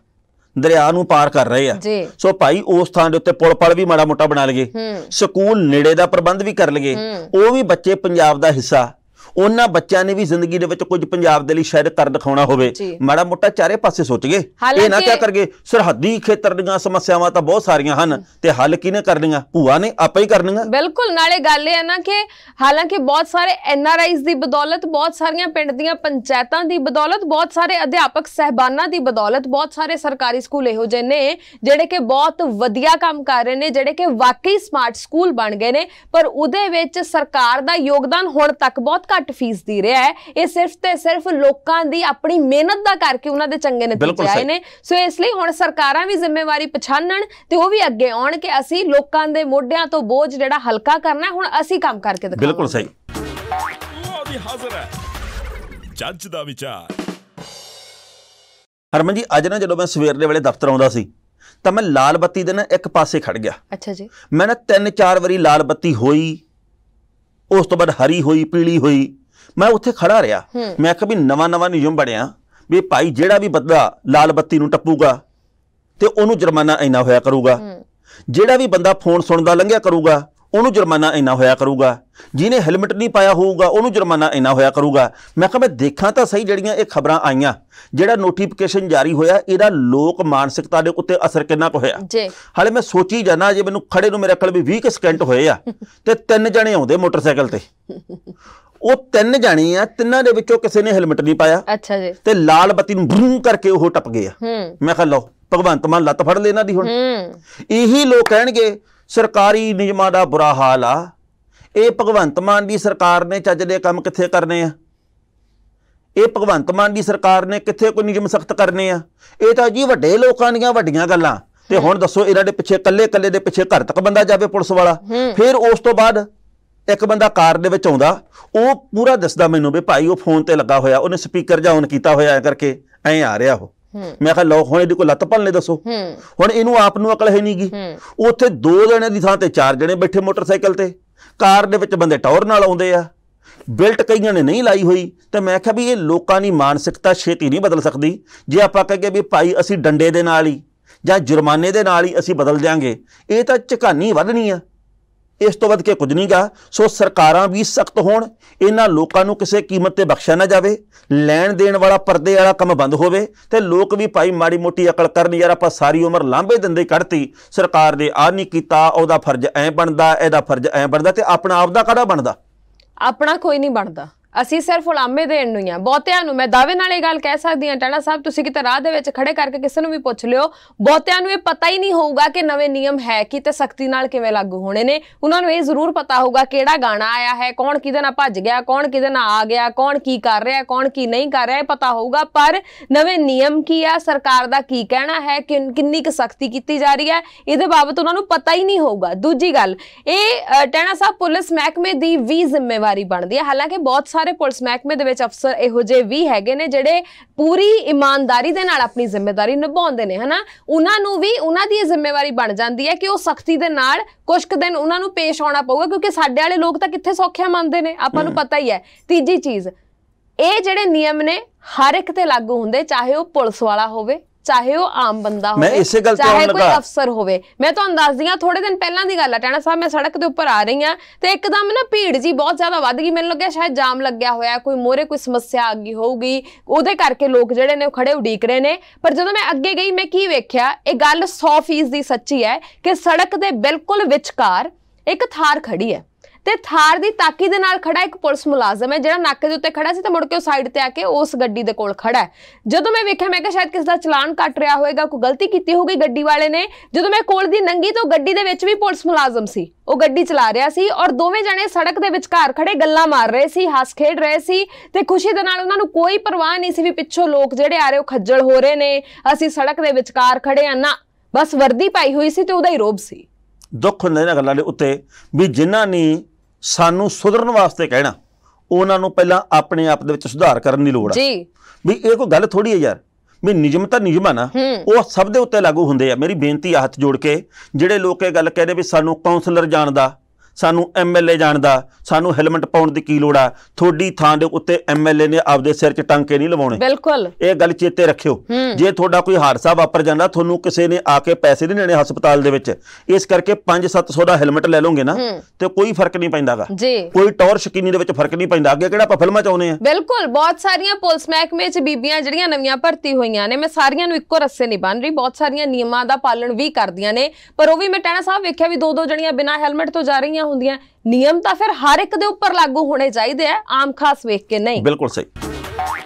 [SPEAKER 3] ਦਰਿਆ ਨੂੰ ਪਾਰ ਕਰ ਰਹੇ ਆ ਸੋ ਭਾਈ ਉਸ ਥਾਂ ਦੇ ਉੱਤੇ ਪੁਲ ਪੜ ਵੀ ਮਾੜਾ ਮੋਟਾ ਬਣਾ ਲਗੇ ਸਕੂਲ ਨੇੜੇ ਦਾ ਪ੍ਰਬੰਧ ਵੀ ਕਰ ਲਗੇ ਉਹ ਵੀ ਬੱਚੇ ਪੰਜਾਬ ਦਾ ਹਿੱਸਾ ਉਹਨਾਂ ਬੱਚਿਆਂ ਨੇ ਵੀ ਜ਼ਿੰਦਗੀ ਦੇ ਵਿੱਚ ਕੁਝ ਪੰਜਾਬ ਦੇ ਲਈ ਸ਼ਾਇਦ ਕਰ ਦਿਖਾਉਣਾ ਹੋਵੇ ਮਾੜਾ ਮੋਟਾ ਚਾਰੇ ਪਾਸੇ ਸੋਚ ਗਏ ਇਹ ਨਾ ਕਿਆ ਕਰਗੇ ਸਰਹੱਦੀ ਖੇਤਰ ਦੀਆਂ ਸਮੱਸਿਆਵਾਂ ਤਾਂ ਬਹੁਤ ਸਾਰੀਆਂ ਹਨ ਤੇ ਹੱਲ ਕਿਨੇ ਕਰਨੀਆਂ ਭੂਆ ਨੇ ਆਪੇ ਹੀ ਕਰਨੀਆਂ
[SPEAKER 2] ਬਿਲਕੁਲ ਨਾਲੇ ਗੱਲ ਇਹ ਹੈ ਨਾ ਕਿ ਹਾਲਾਂਕਿ ਬਹੁਤ ਸਾਰੇ ਐਨਆਰਆਈਜ਼ ਦੀ ਬਦੌਲਤ ਬਹੁਤ ਸਾਰੀਆਂ ਪਿੰਡ ਦੀਆਂ ਪੰਚਾਇਤਾਂ ਦੀ ਬਦੌਲਤ ਬਹੁਤ ਸਾਰੇ ਅਧਿਆਪਕ ਸਹਿਬਾਨਾਂ ਦੀ ਬਦੌਲਤ ਬਹੁਤ ਸਾਰੇ ਸਰਕਾਰੀ ਸਕੂਲ ਇਹੋ ਜਿਹੇ ਨੇ ਜਿਹੜੇ ਕਿ ਬਹੁਤ ਵਧੀਆ ਕੰਮ ਕਰ ਰਹੇ ਨੇ ਜਿਹੜੇ ਕਿ ਵਾਕਈ ਸਮਾਰਟ ਸਕੂਲ ਬਣ ਗਏ ਨੇ ਪਰ ਉਹਦੇ ਵਿੱਚ ਸਰਕਾਰ ਦਾ ਯੋਗਦਾਨ ਹੁਣ ਤੱਕ ਬਹੁਤ ਘੱਟ ਘੱਟ ਦੀ ਰਿਹਾ ਹੈ ਇਹ ਸਿਰਫ ਤੇ ਸਿਰਫ ਲੋਕਾਂ ਦੀ ਆਪਣੀ ਮਿਹਨਤ ਦਾ ਕਰਕੇ ਉਹਨਾਂ ਦੇ ਚੰਗੇ ਨਤੀਜੇ ਆਏ ਨੇ ਸੋ ਇਸ ਲਈ ਹੁਣ ਸਰਕਾਰਾਂ ਵੀ ਜ਼ਿੰਮੇਵਾਰੀ ਪਛਾਣਨ ਤੇ ਉਹ ਵੀ ਅੱਗੇ ਆਉਣ ਕਿ ਅਸੀਂ ਲੋਕਾਂ ਦੇ ਮੋਢਿਆਂ ਤੋਂ ਬੋਝ ਜਿਹੜਾ ਹਲਕਾ ਕਰਨਾ ਹੁਣ ਅਸੀਂ ਕੰਮ ਕਰਕੇ ਦਿਖਾਵਾਂਗੇ ਬਿਲਕੁਲ
[SPEAKER 1] ਸਹੀ ਉਹ ਵੀ ਹਾਜ਼ਰ ਹੈ ਜੱਜ ਦਾ ਵਿਚਾਰ
[SPEAKER 3] ਹਰਮਨ ਜੀ ਅੱਜ ਨਾ ਜਦੋਂ ਮੈਂ ਸਵੇਰ ਦੇ ਵੇਲੇ ਦਫ਼ਤਰ ਆਉਂਦਾ ਸੀ ਤਾਂ ਮੈਂ ਲਾਲ ਬੱਤੀ ਦੇ ਨਾ ਇੱਕ ਪਾਸੇ ਖੜ ਗਿਆ ਅੱਛਾ ਜੀ ਮੈਂ ਨਾ ਤਿੰਨ ਚਾਰ ਵਾਰੀ ਲਾਲ ਬੱਤੀ ਹੋਈ ਉਸ ਤੋਂ ਬਾਅਦ ਹਰੀ ਹੋਈ ਪੀਲੀ ਹੋਈ ਮੈਂ ਉੱਥੇ ਖੜਾ ਰਿਹਾ ਮੈਂ ਕਿਹਾ ਵੀ ਨਵਾਂ ਨਵਾਂ ਨਿਯਮ ਬਣਿਆ ਵੀ ਭਾਈ ਜਿਹੜਾ ਵੀ ਬੰਦਾ ਲਾਲ ਬੱਤੀ ਨੂੰ ਟੱਪੂਗਾ ਤੇ ਉਹਨੂੰ ਜੁਰਮਾਨਾ ਇੰਨਾ ਹੋਇਆ ਕਰੂਗਾ ਜਿਹੜਾ ਵੀ ਬੰਦਾ ਫੋਨ ਸੁਣਦਾ ਲੰਘਿਆ ਕਰੂਗਾ ਉਹਨੂੰ ਜੁਰਮਾਨਾ ਇੰਨਾ ਹੋਇਆ ਕਰੂਗਾ ਜਿਹਨੇ ਹੈਲਮਟ ਨਹੀਂ ਪਾਇਆ ਹੋਊਗਾ ਉਹਨੂੰ ਜੁਰਮਾਨਾ ਇੰਨਾ ਹੋਇਆ ਕਰੂਗਾ ਮੈਂ ਕਿਹਾ ਮੈਂ ਦੇਖਾਂ ਤਾਂ ਸਹੀ ਜਿਹੜੀਆਂ ਇਹ ਖਬਰਾਂ ਆਈਆਂ ਜਿਹੜਾ ਨੋਟੀਫਿਕੇਸ਼ਨ ਜਾਰੀ ਹੋਇਆ ਇਹਦਾ ਲੋਕ ਮਾਨਸਿਕਤਾ ਦੇ ਉੱਤੇ ਅਸਰ ਕਿੰਨਾ ਕੁ ਹੋਇਆ ਜੀ ਹਾਲੇ ਮੈਂ ਸੋਚੀ ਜਾਣਾ ਜੇ ਮੈਨੂੰ ਖੜੇ ਨੂੰ ਮੇਰੇ ਅਕਲ ਵੀ 20 ਸਕਿੰਟ ਹੋਏ ਆ ਤੇ ਤਿੰਨ ਜਣੇ ਆਉਂਦੇ ਮੋਟਰਸਾਈਕਲ ਤੇ ਉਹ ਤਿੰਨ ਜਾਣੇ ਆ ਤਿੰਨਾਂ ਦੇ ਵਿੱਚੋਂ ਕਿਸੇ ਨੇ ਹੈਲਮਟ ਨਹੀਂ ਪਾਇਆ ਅੱਛਾ ਜੀ ਤੇ ਲਾਲ ਬੱਤੀ ਨੂੰ ਬੂੰ ਕਰਕੇ ਉਹ ਟੱਪ ਗਏ ਆ ਮੈਂ ਕਿਹਾ ਲਓ ਭਗਵੰਤ ਮਾਨ ਲੱਤ ਫੜ ਲੈ ਇਹਨਾਂ ਦੀ ਹੁਣ ਇਹੀ ਲੋਕ ਕਹਿਣਗੇ ਸਰਕਾਰੀ ਨਿਯਮਾਂ ਦਾ ਬੁਰਾ ਹਾਲ ਆ ਇਹ ਭਗਵੰਤ ਮਾਨ ਦੀ ਸਰਕਾਰ ਨੇ ਚੱਜ ਦੇ ਕੰਮ ਕਿੱਥੇ ਕਰਨੇ ਆ ਇਹ ਭਗਵੰਤ ਮਾਨ ਦੀ ਸਰਕਾਰ ਨੇ ਕਿੱਥੇ ਕੋਈ ਨਿਯਮ ਸਖਤ ਕਰਨੇ ਆ ਇਹ ਤਾਂ ਜੀ ਵੱਡੇ ਲੋਕਾਂ ਦੀਆਂ ਵੱਡੀਆਂ ਗੱਲਾਂ ਤੇ ਹੁਣ ਦੱਸੋ ਇਹਨਾਂ ਦੇ ਪਿੱਛੇ ਕੱਲੇ ਕੱਲੇ ਦੇ ਪਿੱਛੇ ਘਰ ਤੱਕ ਬੰਦਾ ਜਾਵੇ ਪੁਲਿਸ ਵਾਲਾ ਫਿਰ ਉਸ ਤੋਂ ਬਾਅਦ ਇੱਕ ਬੰਦਾ ਕਾਰ ਦੇ ਵਿੱਚ ਆਉਂਦਾ ਉਹ ਪੂਰਾ ਦੱਸਦਾ ਮੈਨੂੰ ਵੀ ਭਾਈ ਉਹ ਫੋਨ ਤੇ ਲੱਗਾ ਹੋਇਆ ਉਹਨੇ ਸਪੀਕਰ ਜਾਂ ਔਨ ਕੀਤਾ ਹੋਇਆ ਕਰਕੇ ਐ ਆ ਰਿਹਾ ਉਹ ਮੈਂ ਕਿਹਾ ਲੋਕ ਹੁਣ ਇਹਦੀ ਕੋਈ ਲੱਤ ਭੰਨ ਦੱਸੋ ਹੁਣ ਇਹਨੂੰ ਆਪ ਨੂੰ ਅਕਲ ਹੈ ਨਹੀਂਗੀ ਉੱਥੇ ਦੋ ਜਣੇ ਦੀ ਥਾਂ ਤੇ ਚਾਰ ਜਣੇ ਬੈਠੇ ਮੋਟਰਸਾਈਕਲ ਤੇ ਕਾਰ ਦੇ ਵਿੱਚ ਬੰਦੇ ਟੌਰ ਨਾਲ ਆਉਂਦੇ ਆ ਬਿਲਟ ਕਈਆਂ ਨੇ ਨਹੀਂ ਲਾਈ ਹੋਈ ਤੇ ਮੈਂ ਕਿਹਾ ਵੀ ਇਹ ਲੋਕਾਂ ਦੀ ਮਾਨਸਿਕਤਾ ਛੇਤੀ ਨਹੀਂ ਬਦਲ ਸਕਦੀ ਜੇ ਆਪਾਂ ਕਹੀਏ ਵੀ ਭਾਈ ਅਸੀਂ ਡੰਡੇ ਦੇ ਨਾਲ ਹੀ ਜਾਂ ਜੁਰਮਾਨੇ ਦੇ ਨਾਲ ਹੀ ਅਸੀਂ ਬਦਲ ਜਾਾਂਗੇ ਇਹ ਤਾਂ ਝਕਾਨੀ ਵਧਣੀ ਆ ਇਸ ਤੋਂ ਵੱਧ ਕੇ ਕੁਝ ਨਹੀਂਗਾ ਸੋ ਸਰਕਾਰਾਂ ਵੀ ਸਖਤ ਹੋਣ ਇਹਨਾਂ ਲੋਕਾਂ ਨੂੰ ਕਿਸੇ ਕੀਮਤ ਤੇ ਬਖਸ਼ਿਆ ਨਾ ਜਾਵੇ ਲੈਣ ਦੇਣ ਵਾਲਾ ਪਰਦੇ ਵਾਲਾ ਕੰਮ ਬੰਦ ਹੋਵੇ ਤੇ ਲੋਕ ਵੀ ਭਾਈ ਮਾੜੀ ਮੋਟੀ ਅਕਲ ਕਰਨ ਯਾਰ ਆਪਾਂ ਸਾਰੀ ਉਮਰ ਲਾਂਬੇ ਦਿੰਦੇ ਕੱਢਤੀ ਸਰਕਾਰ ਨੇ ਆ ਨਹੀਂ ਕੀਤਾ ਉਹਦਾ ਫਰਜ਼ ਐ ਬਣਦਾ ਇਹਦਾ ਫਰਜ਼ ਐ ਬਣਦਾ ਤੇ ਆਪਣਾ ਆਪ ਦਾ ਕਾਹਦਾ ਬਣਦਾ
[SPEAKER 2] ਆਪਣਾ ਕੋਈ ਨਹੀਂ ਬਣਦਾ ਅਸੀਂ ਸਿਰਫ ਉਲਾਮੇ ਦੇਣ ਨੂੰ ਹੀ ਆ ਬਹੁਤਿਆਂ ਨੂੰ ਮੈਂ ਦਾਅਵੇ ਨਾਲ ਇਹ ਗੱਲ ਕਹਿ ਸਕਦੀ ਆ ਟਾਣਾ ਸਾਹਿਬ ਤੁਸੀਂ ਕਿਤੇ ਰਾਹ ਦੇ ਵਿੱਚ ਖੜੇ ਕਰਕੇ ਕਿਸੇ ਨੂੰ ਵੀ ਪੁੱਛ ਲਿਓ ਬਹੁਤਿਆਂ ਨੂੰ ਇਹ ਪਤਾ ਹੀ ਨਹੀਂ ਹੋਊਗਾ ਕਿ ਨਵੇਂ ਨਿਯਮ ਹੈ ਕੀ ਤੇ ਸਖਤੀ ਨਾਲ ਕਿਵੇਂ ਲਾਗੂ ਹੋਣੇ ਨੇ ਉਹਨਾਂ ਨੂੰ ਇਹ ਜ਼ਰੂਰ ਪਤਾ ਹੋਊਗਾ ਕਿਹੜਾ ਗਾਣਾ ਆਇਆ ਹੈ ਕੌਣ ਕਿਹਦੇ ਨਾਲ ਭੱਜ ਗਿਆ ਕੌਣ ਕਿਹਦੇ ਨਾਲ ਆ ਗਿਆ ਕੌਣ ਕੀ ਕਰ ਰਿਹਾ ਕੌਣ ਕੀ ਨਹੀਂ ਕਰ ਰਿਹਾ ਇਹ ਪਤਾ ਹੋਊਗਾ ਪਰ ਨਵੇਂ ਨਿਯਮ ਕੀ ਆ ਸਰਕਾਰ ਦਾ ਕੀ ਕਹਿਣਾ ਹੈ ਕਿੰਨੀ ਕੁ ਸਖਤੀ ਕੀਤੀ ਜਾ ਰਹੀ ਹੈ ਇਹਦੇ ਬਾਬਤ ਉਹਨਾਂ ਨੂੰ ਪਤਾ ਹੀ ਨਹੀਂ ਹੋਊਗਾ ਦੂਜੀ ਗੱਲ ਇਹ ਟਾਣਾ ਸਾਹਿਬ ਪੁਲਿਸ ਮਹਿਕਮੇ ਦੀ ਵੀ ਜ਼ਿੰਮੇਵਾਰੀ ਬਣਦੀ ਹੈ ਹਾਲਾਂਕਿ ਬਹੁਤ ਸਾਰੇ ਪੁਲਿਸ ਮਹਿਕਮੇ ਦੇ ਵਿੱਚ ਅਫਸਰ ਇਹੋ ਜਿਹੇ ਵੀ ਹੈਗੇ ਨੇ ਜਿਹੜੇ ਪੂਰੀ ਇਮਾਨਦਾਰੀ ਦੇ ਨਾਲ ਆਪਣੀ ਜ਼ਿੰਮੇਵਾਰੀ ਨਿਭਾਉਂਦੇ ਨੇ ਹਨਾ ਉਹਨਾਂ ਨੂੰ ਵੀ ਉਹਨਾਂ ਦੀ ਇਹ ਜ਼ਿੰਮੇਵਾਰੀ ਬਣ ਜਾਂਦੀ ਹੈ ਕਿ ਉਹ ਸਖਤੀ ਦੇ ਨਾਲ ਕੁਝ ਕੁ ਦਿਨ ਉਹਨਾਂ ਨੂੰ ਪੇਸ਼ ਆਉਣਾ ਪਊਗਾ ਕਿਉਂਕਿ ਸਾਡੇ ਵਾਲੇ ਲੋਕ ਤਾਂ ਕਿੱਥੇ ਸੌਖਿਆ ਮੰਨਦੇ ਨੇ ਆਪਾਂ ਨੂੰ ਪਤਾ ਹੀ ਹੈ ਤੀਜੀ ਚੀਜ਼ ਇਹ ਜਿਹੜੇ ਨਿਯਮ ਨੇ ਹਰ ਇੱਕ ਤੇ ਲਾਗੂ ਹੁੰਦੇ ਚਾਹੇ ਉਹ ਪੁਲਿਸ ਵਾਲਾ ਹੋਵੇ ਚਾਹੇ ਉਹ ਆਮ ਬੰਦਾ ਹੋਵੇ ਮੈਂ ਇਸੇ ਗੱਲ ਚਾਹੇ ਕੋਈ ਅਫਸਰ ਹੋਵੇ ਮੈਂ ਤੁਹਾਨੂੰ ਦੱਸਦੀ ਆ ਥੋੜੇ ਦਿਨ ਪਹਿਲਾਂ ਦੀ ਗੱਲ ਆ ਟੈਣਾ ਸਾਹਿਬ ਮੈਂ ਸੜਕ ਦੇ ਉੱਪਰ ਆ ਰਹੀ ਆ ਤੇ ਇੱਕਦਮ ਨਾ ਭੀੜ ਜੀ ਬਹੁਤ ਜ਼ਿਆਦਾ ਵੱਧ ਗਈ ਮੈਨੂੰ ਲੱਗਿਆ ਸ਼ਾਇਦ ਜਾਮ ਲੱਗਿਆ ਹੋਇਆ ਕੋਈ ਮੋਰੇ ਕੋਈ ਸਮੱਸਿਆ ਆ ਗਈ ਹੋਊਗੀ ਉਹਦੇ ਕਰਕੇ ਲੋਕ ਜਿਹੜੇ ਨੇ ਉਹ ਖੜੇ ਉਡੀਕ ਰਹੇ ਨੇ ਪਰ ਜਦੋਂ ਮੈਂ ਅੱਗੇ ਗਈ ਮੈਂ ਕੀ ਵੇਖਿਆ ਇਹ ਗੱਲ 100% ਦੀ ਸੱਚੀ ਹੈ ਕਿ ਸੜਕ ਦੇ ਬਿਲਕੁਲ ਵਿਚਕਾਰ ਇੱਕ ਥਾਰ ਖੜੀ ਹੈ ਤੇ ਥਾਰ ਦੀ ਤਾਕੀ ਦੇ ਨਾਲ ਖੜਾ ਇੱਕ ਪੁਲਿਸ ਮੁਲਾਜ਼ਮ ਹੈ ਜਿਹੜਾ ਨਾਕੇ ਦੇ ਉੱਤੇ ਖੜਾ ਸੀ ਤੇ ਮੁੜ ਕੇ ਉਹ ਸਾਈਡ ਤੇ ਆ ਕੇ ਉਸ ਗੱਡੀ ਦੇ ਕੋਲ ਖੜਾ ਹੈ ਜਦੋਂ ਮੈਂ ਵੇਖਿਆ ਮੈਂ ਕਿਹਾ ਸ਼ਾਇਦ ਕਿਸੇ ਦਾ ਚਲਾਨ ਕੱਟ ਰਿਹਾ ਹੋਵੇਗਾ ਕੋਈ ਗਲਤੀ ਕੀਤੀ ਹੋਗੀ ਗੱਡੀ ਵਾਲੇ ਨੇ ਜਦੋਂ ਮੈਂ ਕੋਲ ਦੀ ਨੰਗੀ ਤੋਂ ਗੱਡੀ ਦੇ ਵਿੱਚ ਵੀ ਪੁਲਿਸ ਮੁਲਾਜ਼ਮ ਸੀ ਉਹ ਗੱਡੀ ਚਲਾ ਰਿਹਾ ਸੀ ਔਰ ਦੋਵੇਂ ਜਣੇ ਸੜਕ ਦੇ ਵਿਚਕਾਰ ਖੜੇ ਗੱਲਾਂ ਮਾਰ ਰਹੇ ਸੀ ਹੱਸ ਖੇਡ ਰਹੇ ਸੀ ਤੇ ਖੁਸ਼ੀ ਦੇ ਨਾਲ ਉਹਨਾਂ ਨੂੰ ਕੋਈ ਪਰਵਾਹ ਨਹੀਂ ਸੀ ਵੀ ਪਿੱਛੋਂ ਲੋਕ ਜਿਹੜੇ ਆ ਰਹੇ ਉਹ ਖੱਜਲ ਹੋ ਰਹੇ ਨੇ ਅਸੀਂ ਸੜਕ ਦੇ ਵਿਚਕਾਰ ਖੜੇ ਆ ਨਾ ਬਸ ਵਰਦੀ ਪਾਈ ਹੋਈ ਸੀ ਤੇ ਉਹਦਾ ਹੀ ਰੋਬ ਸੀ
[SPEAKER 3] ਦੁੱਖ ਨੇ ਨੇ ਗੱਲਾਂ ਦੇ ਉੱਤੇ ਵੀ ਜਿਨ੍ਹਾਂ ਨੇ ਸਾਨੂੰ ਸੁਧਰਨ ਵਾਸਤੇ ਕਹਿਣਾ ਉਹਨਾਂ ਨੂੰ ਪਹਿਲਾਂ ਆਪਣੇ ਆਪ ਦੇ ਵਿੱਚ ਸੁਧਾਰ ਕਰਨ ਦੀ ਲੋੜ ਆ ਜੀ ਵੀ ਇਹ ਕੋਈ ਗੱਲ ਥੋੜੀ ਹੈ ਯਾਰ ਵੀ ਨਿਯਮ ਤਾਂ ਨਿਯਮ ਆ ਨਾ ਉਹ ਸਭ ਦੇ ਉੱਤੇ ਲਾਗੂ ਹੁੰਦੇ ਆ ਮੇਰੀ ਬੇਨਤੀ ਆ ਹੱਥ ਜੋੜ ਕੇ ਜਿਹੜੇ ਲੋਕ ਇਹ ਗੱਲ ਕਹਿੰਦੇ ਵੀ ਸਾਨੂੰ ਕਾਉਂਸਲਰ ਜਾਣਦਾ ਸਾਨੂੰ ਐਮਐਲਏ ਜਾਣਦਾ ਸਾਨੂੰ ਹੈਲਮਟ ਪਾਉਣ ਦੀ ਕੀ ਲੋੜ ਆ ਤੁਹਾਡੀ ਥਾਂ ਦੇ ਉੱਤੇ ਐਮਐਲਏ ਨੇ ਆਪਦੇ ਸਿਰ 'ਚ ਟਾਂਕੇ ਨਹੀਂ ਲਵਾਉਣੇ ਬਿਲਕੁਲ ਇਹ ਗੱਲ ਚੇਤੇ ਰੱਖਿਓ ਜੇ ਤੁਹਾਡਾ ਕੋਈ ਹਾਦਸਾ ਵਾਪਰ ਜਾਂਦਾ ਤੁਹਾਨੂੰ ਕਿਸੇ ਨੇ ਆ ਕੇ ਪੈਸੇ ਨਹੀਂ ਲੈਣੇ ਹਸਪਤਾਲ ਦੇ ਵਿੱਚ ਇਸ ਕਰਕੇ 5-700 ਦਾ ਹੈਲਮਟ ਲੈ ਲਓਗੇ ਨਾ ਤੇ ਕੋਈ ਫਰਕ ਨਹੀਂ ਪੈਂਦਾਗਾ ਕੋਈ ਟੌਰ ਸ਼ਕੀਨੀ ਦੇ ਵਿੱਚ ਫਰਕ ਨਹੀਂ ਪੈਂਦਾ ਅੱਗੇ ਕਿਹੜਾ ਆਪਾਂ ਫਿਲਮਾਂ 'ਚ ਆਉਨੇ ਆ
[SPEAKER 2] ਬਿਲਕੁਲ ਬਹੁਤ ਸਾਰੀਆਂ ਪੁਲਿਸ ਮਹਿਕਮੇ 'ਚ ਬੀਬੀਆਂ ਜਿਹੜੀਆਂ ਨਵੀਆਂ ਭਰਤੀ ਹੋਈਆਂ ਨੇ ਮੈਂ ਸਾਰੀਆਂ ਨੂੰ ਇੱਕੋ ਰਸੇ ਨਹੀਂ ਬੰਨ ਰਹੀ ਬਹੁਤ ਸਾਰੀਆਂ ਨਿਯਮਾਂ ਦਾ ਪਾਲਣ ਵੀ ਕਰਦੀਆਂ ਨੇ ਪਰ ਉਹ ਵੀ ਮੈਂ ਟਾਣਾ ਸਾਹਿਬ ਵੇਖਿਆ ਵੀ ਦੋ ਦੋ ਜਣੀਆਂ ਬਿਨਾਂ ਹੈਲਮਟ ਤੋਂ ਜਾ ਰਹੀਆਂ ਹੁੰਦੀਆਂ ਨਿਯਮ ਤਾਂ ਫਿਰ ਹਰ ਇੱਕ ਦੇ ਉੱਪਰ ਲਾਗੂ ਹੋਣੇ ਚਾਹੀਦੇ ਆ ਆਮ ਖਾਸ ਵੇਖ ਕੇ ਨਹੀਂ
[SPEAKER 1] ਬਿਲਕੁਲ ਸਹੀ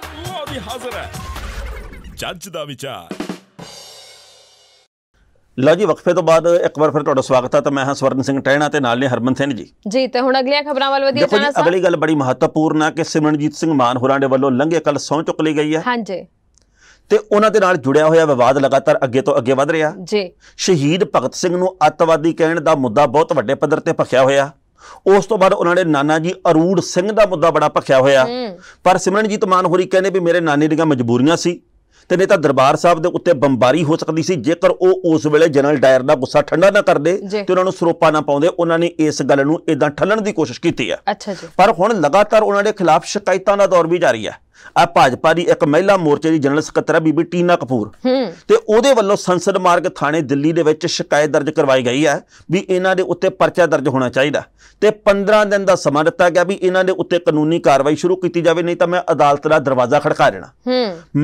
[SPEAKER 1] ਉਹ ਵੀ ਹਾਜ਼ਰ ਹੈ ਜੱਜ ਦਾ ਵਿਚਾਰ
[SPEAKER 3] ਲਓ ਜੀ ਵਕਫੇ ਤੋਂ ਬਾਅਦ ਇੱਕ ਵਾਰ ਫਿਰ ਤੁਹਾਡਾ ਸਵਾਗਤ ਹੈ ਤਾਂ ਮੈਂ ਹਾਂ ਸਵਰਨ ਸਿੰਘ ਟਹਿਣਾ ਤੇ ਨਾਲ ਨੇ ਹਰਮਨ ਸਿੰਘ ਜੀ
[SPEAKER 2] ਜੀ ਤੇ ਹੁਣ ਅਗਲੀਆਂ ਖਬਰਾਂ ਵੱਲ ਵਧੀਆ ਜਾਣਾ ਸਾਹਿਬ
[SPEAKER 3] ਅਗਲੀ ਗੱਲ ਬੜੀ ਮਹੱਤਵਪੂਰਨ ਹੈ ਕਿ ਸਿਮਰਨਜੀਤ ਸਿੰਘ ਮਾਨ ਹੋਰਾਂ ਦੇ ਵੱਲੋਂ ਲੰਘੇ ਕੱਲ ਸੌਂ ਚੁੱਕ ਲਈ ਗਈ ਹੈ ਹਾਂਜੀ ਤੇ ਉਹਨਾਂ ਦੇ ਨਾਲ ਜੁੜਿਆ ਹੋਇਆ ਵਿਵਾਦ ਲਗਾਤਾਰ ਅੱਗੇ ਤੋਂ ਅੱਗੇ ਵਧ ਰਿਹਾ ਜੀ ਸ਼ਹੀਦ ਭਗਤ ਸਿੰਘ ਨੂੰ ਅੱਤਵਾਦੀ ਕਹਿਣ ਦਾ ਮੁੱਦਾ ਬਹੁਤ ਵੱਡੇ ਪੱਧਰ ਤੇ ਭਖਿਆ ਹੋਇਆ ਉਸ ਤੋਂ ਬਾਅਦ ਉਹਨਾਂ ਨੇ ਨਾਨਾ ਜੀ ਅਰੂੜ ਸਿੰਘ ਦਾ ਮੁੱਦਾ ਬੜਾ ਭਖਿਆ ਹੋਇਆ ਪਰ ਸਿਮਰਨਜੀਤ ਮਾਨਹੋਰੀ ਹੋਰੀ ਕਹਿੰਦੇ ਵੀ ਮੇਰੇ ਨਾਨੇ ਦੀਆਂ ਮਜਬੂਰੀਆਂ ਸੀ ਤੇ ਨਹੀਂ ਤਾਂ ਦਰਬਾਰ ਸਾਹਿਬ ਦੇ ਉੱਤੇ ਬੰਬਾਰੀ ਹੋ ਸਕਦੀ ਸੀ ਜੇਕਰ ਉਹ ਉਸ ਵੇਲੇ ਜਨਰਲ ਡਾਇਰ ਦਾ ਗੁੱਸਾ ਠੰਡਾ ਨਾ ਕਰਦੇ ਤੇ ਉਹਨਾਂ ਨੂੰ ਸਰੋਪਾ ਨਾ ਪਾਉਂਦੇ ਉਹਨਾਂ ਨੇ ਇਸ ਗੱਲ ਨੂੰ ਇਦਾਂ ਠੱਲਣ ਦੀ ਕੋਸ਼ਿਸ਼ ਕੀਤੀ ਆ ਪਰ ਹੁਣ ਲਗਾਤਾਰ ਉਹਨਾਂ ਦੇ ਖਿਲਾਫ ਸ਼ਿਕਾਇਤਾਂ ਦਾ ਦੌਰ ਵੀ ਜਾਰੀ ਆ ਆ ਭਾਜਪਾ ਦੀ ਇੱਕ ਮਹਿਲਾ ਮੋਰਚੇ ਦੀ ਜਨਰਲ ਸਕੱਤਰ ਹੈ ਬੀਬੀ ਟੀਨਾ ਕਪੂਰ ਤੇ ਉਹਦੇ ਵੱਲੋਂ ਸੰਸਦ ਮਾਰਗ ਥਾਣੇ ਦਿੱਲੀ ਦੇ ਵਿੱਚ ਸ਼ਿਕਾਇਤ ਦਰਜ ਕਰਵਾਈ ਗਈ ਹੈ ਵੀ ਇਹਨਾਂ ਦੇ ਉੱਤੇ ਪਰਚਾ ਦਰਜ ਹੋਣਾ ਚਾਹੀਦਾ ਤੇ 15 ਦਿਨ ਦਾ ਸਮਾਂ ਦਿੱਤਾ ਗਿਆ ਵੀ ਇਹਨਾਂ ਦੇ ਉੱਤੇ ਕਾਨੂੰਨੀ ਕਾਰਵਾਈ ਸ਼ੁਰੂ ਕੀਤੀ ਜਾਵੇ ਨਹੀਂ ਤਾਂ ਮੈਂ ਅਦਾਲਤ ਦਾ ਦਰਵਾਜ਼ਾ ਖੜਕਾ ਦੇਣਾ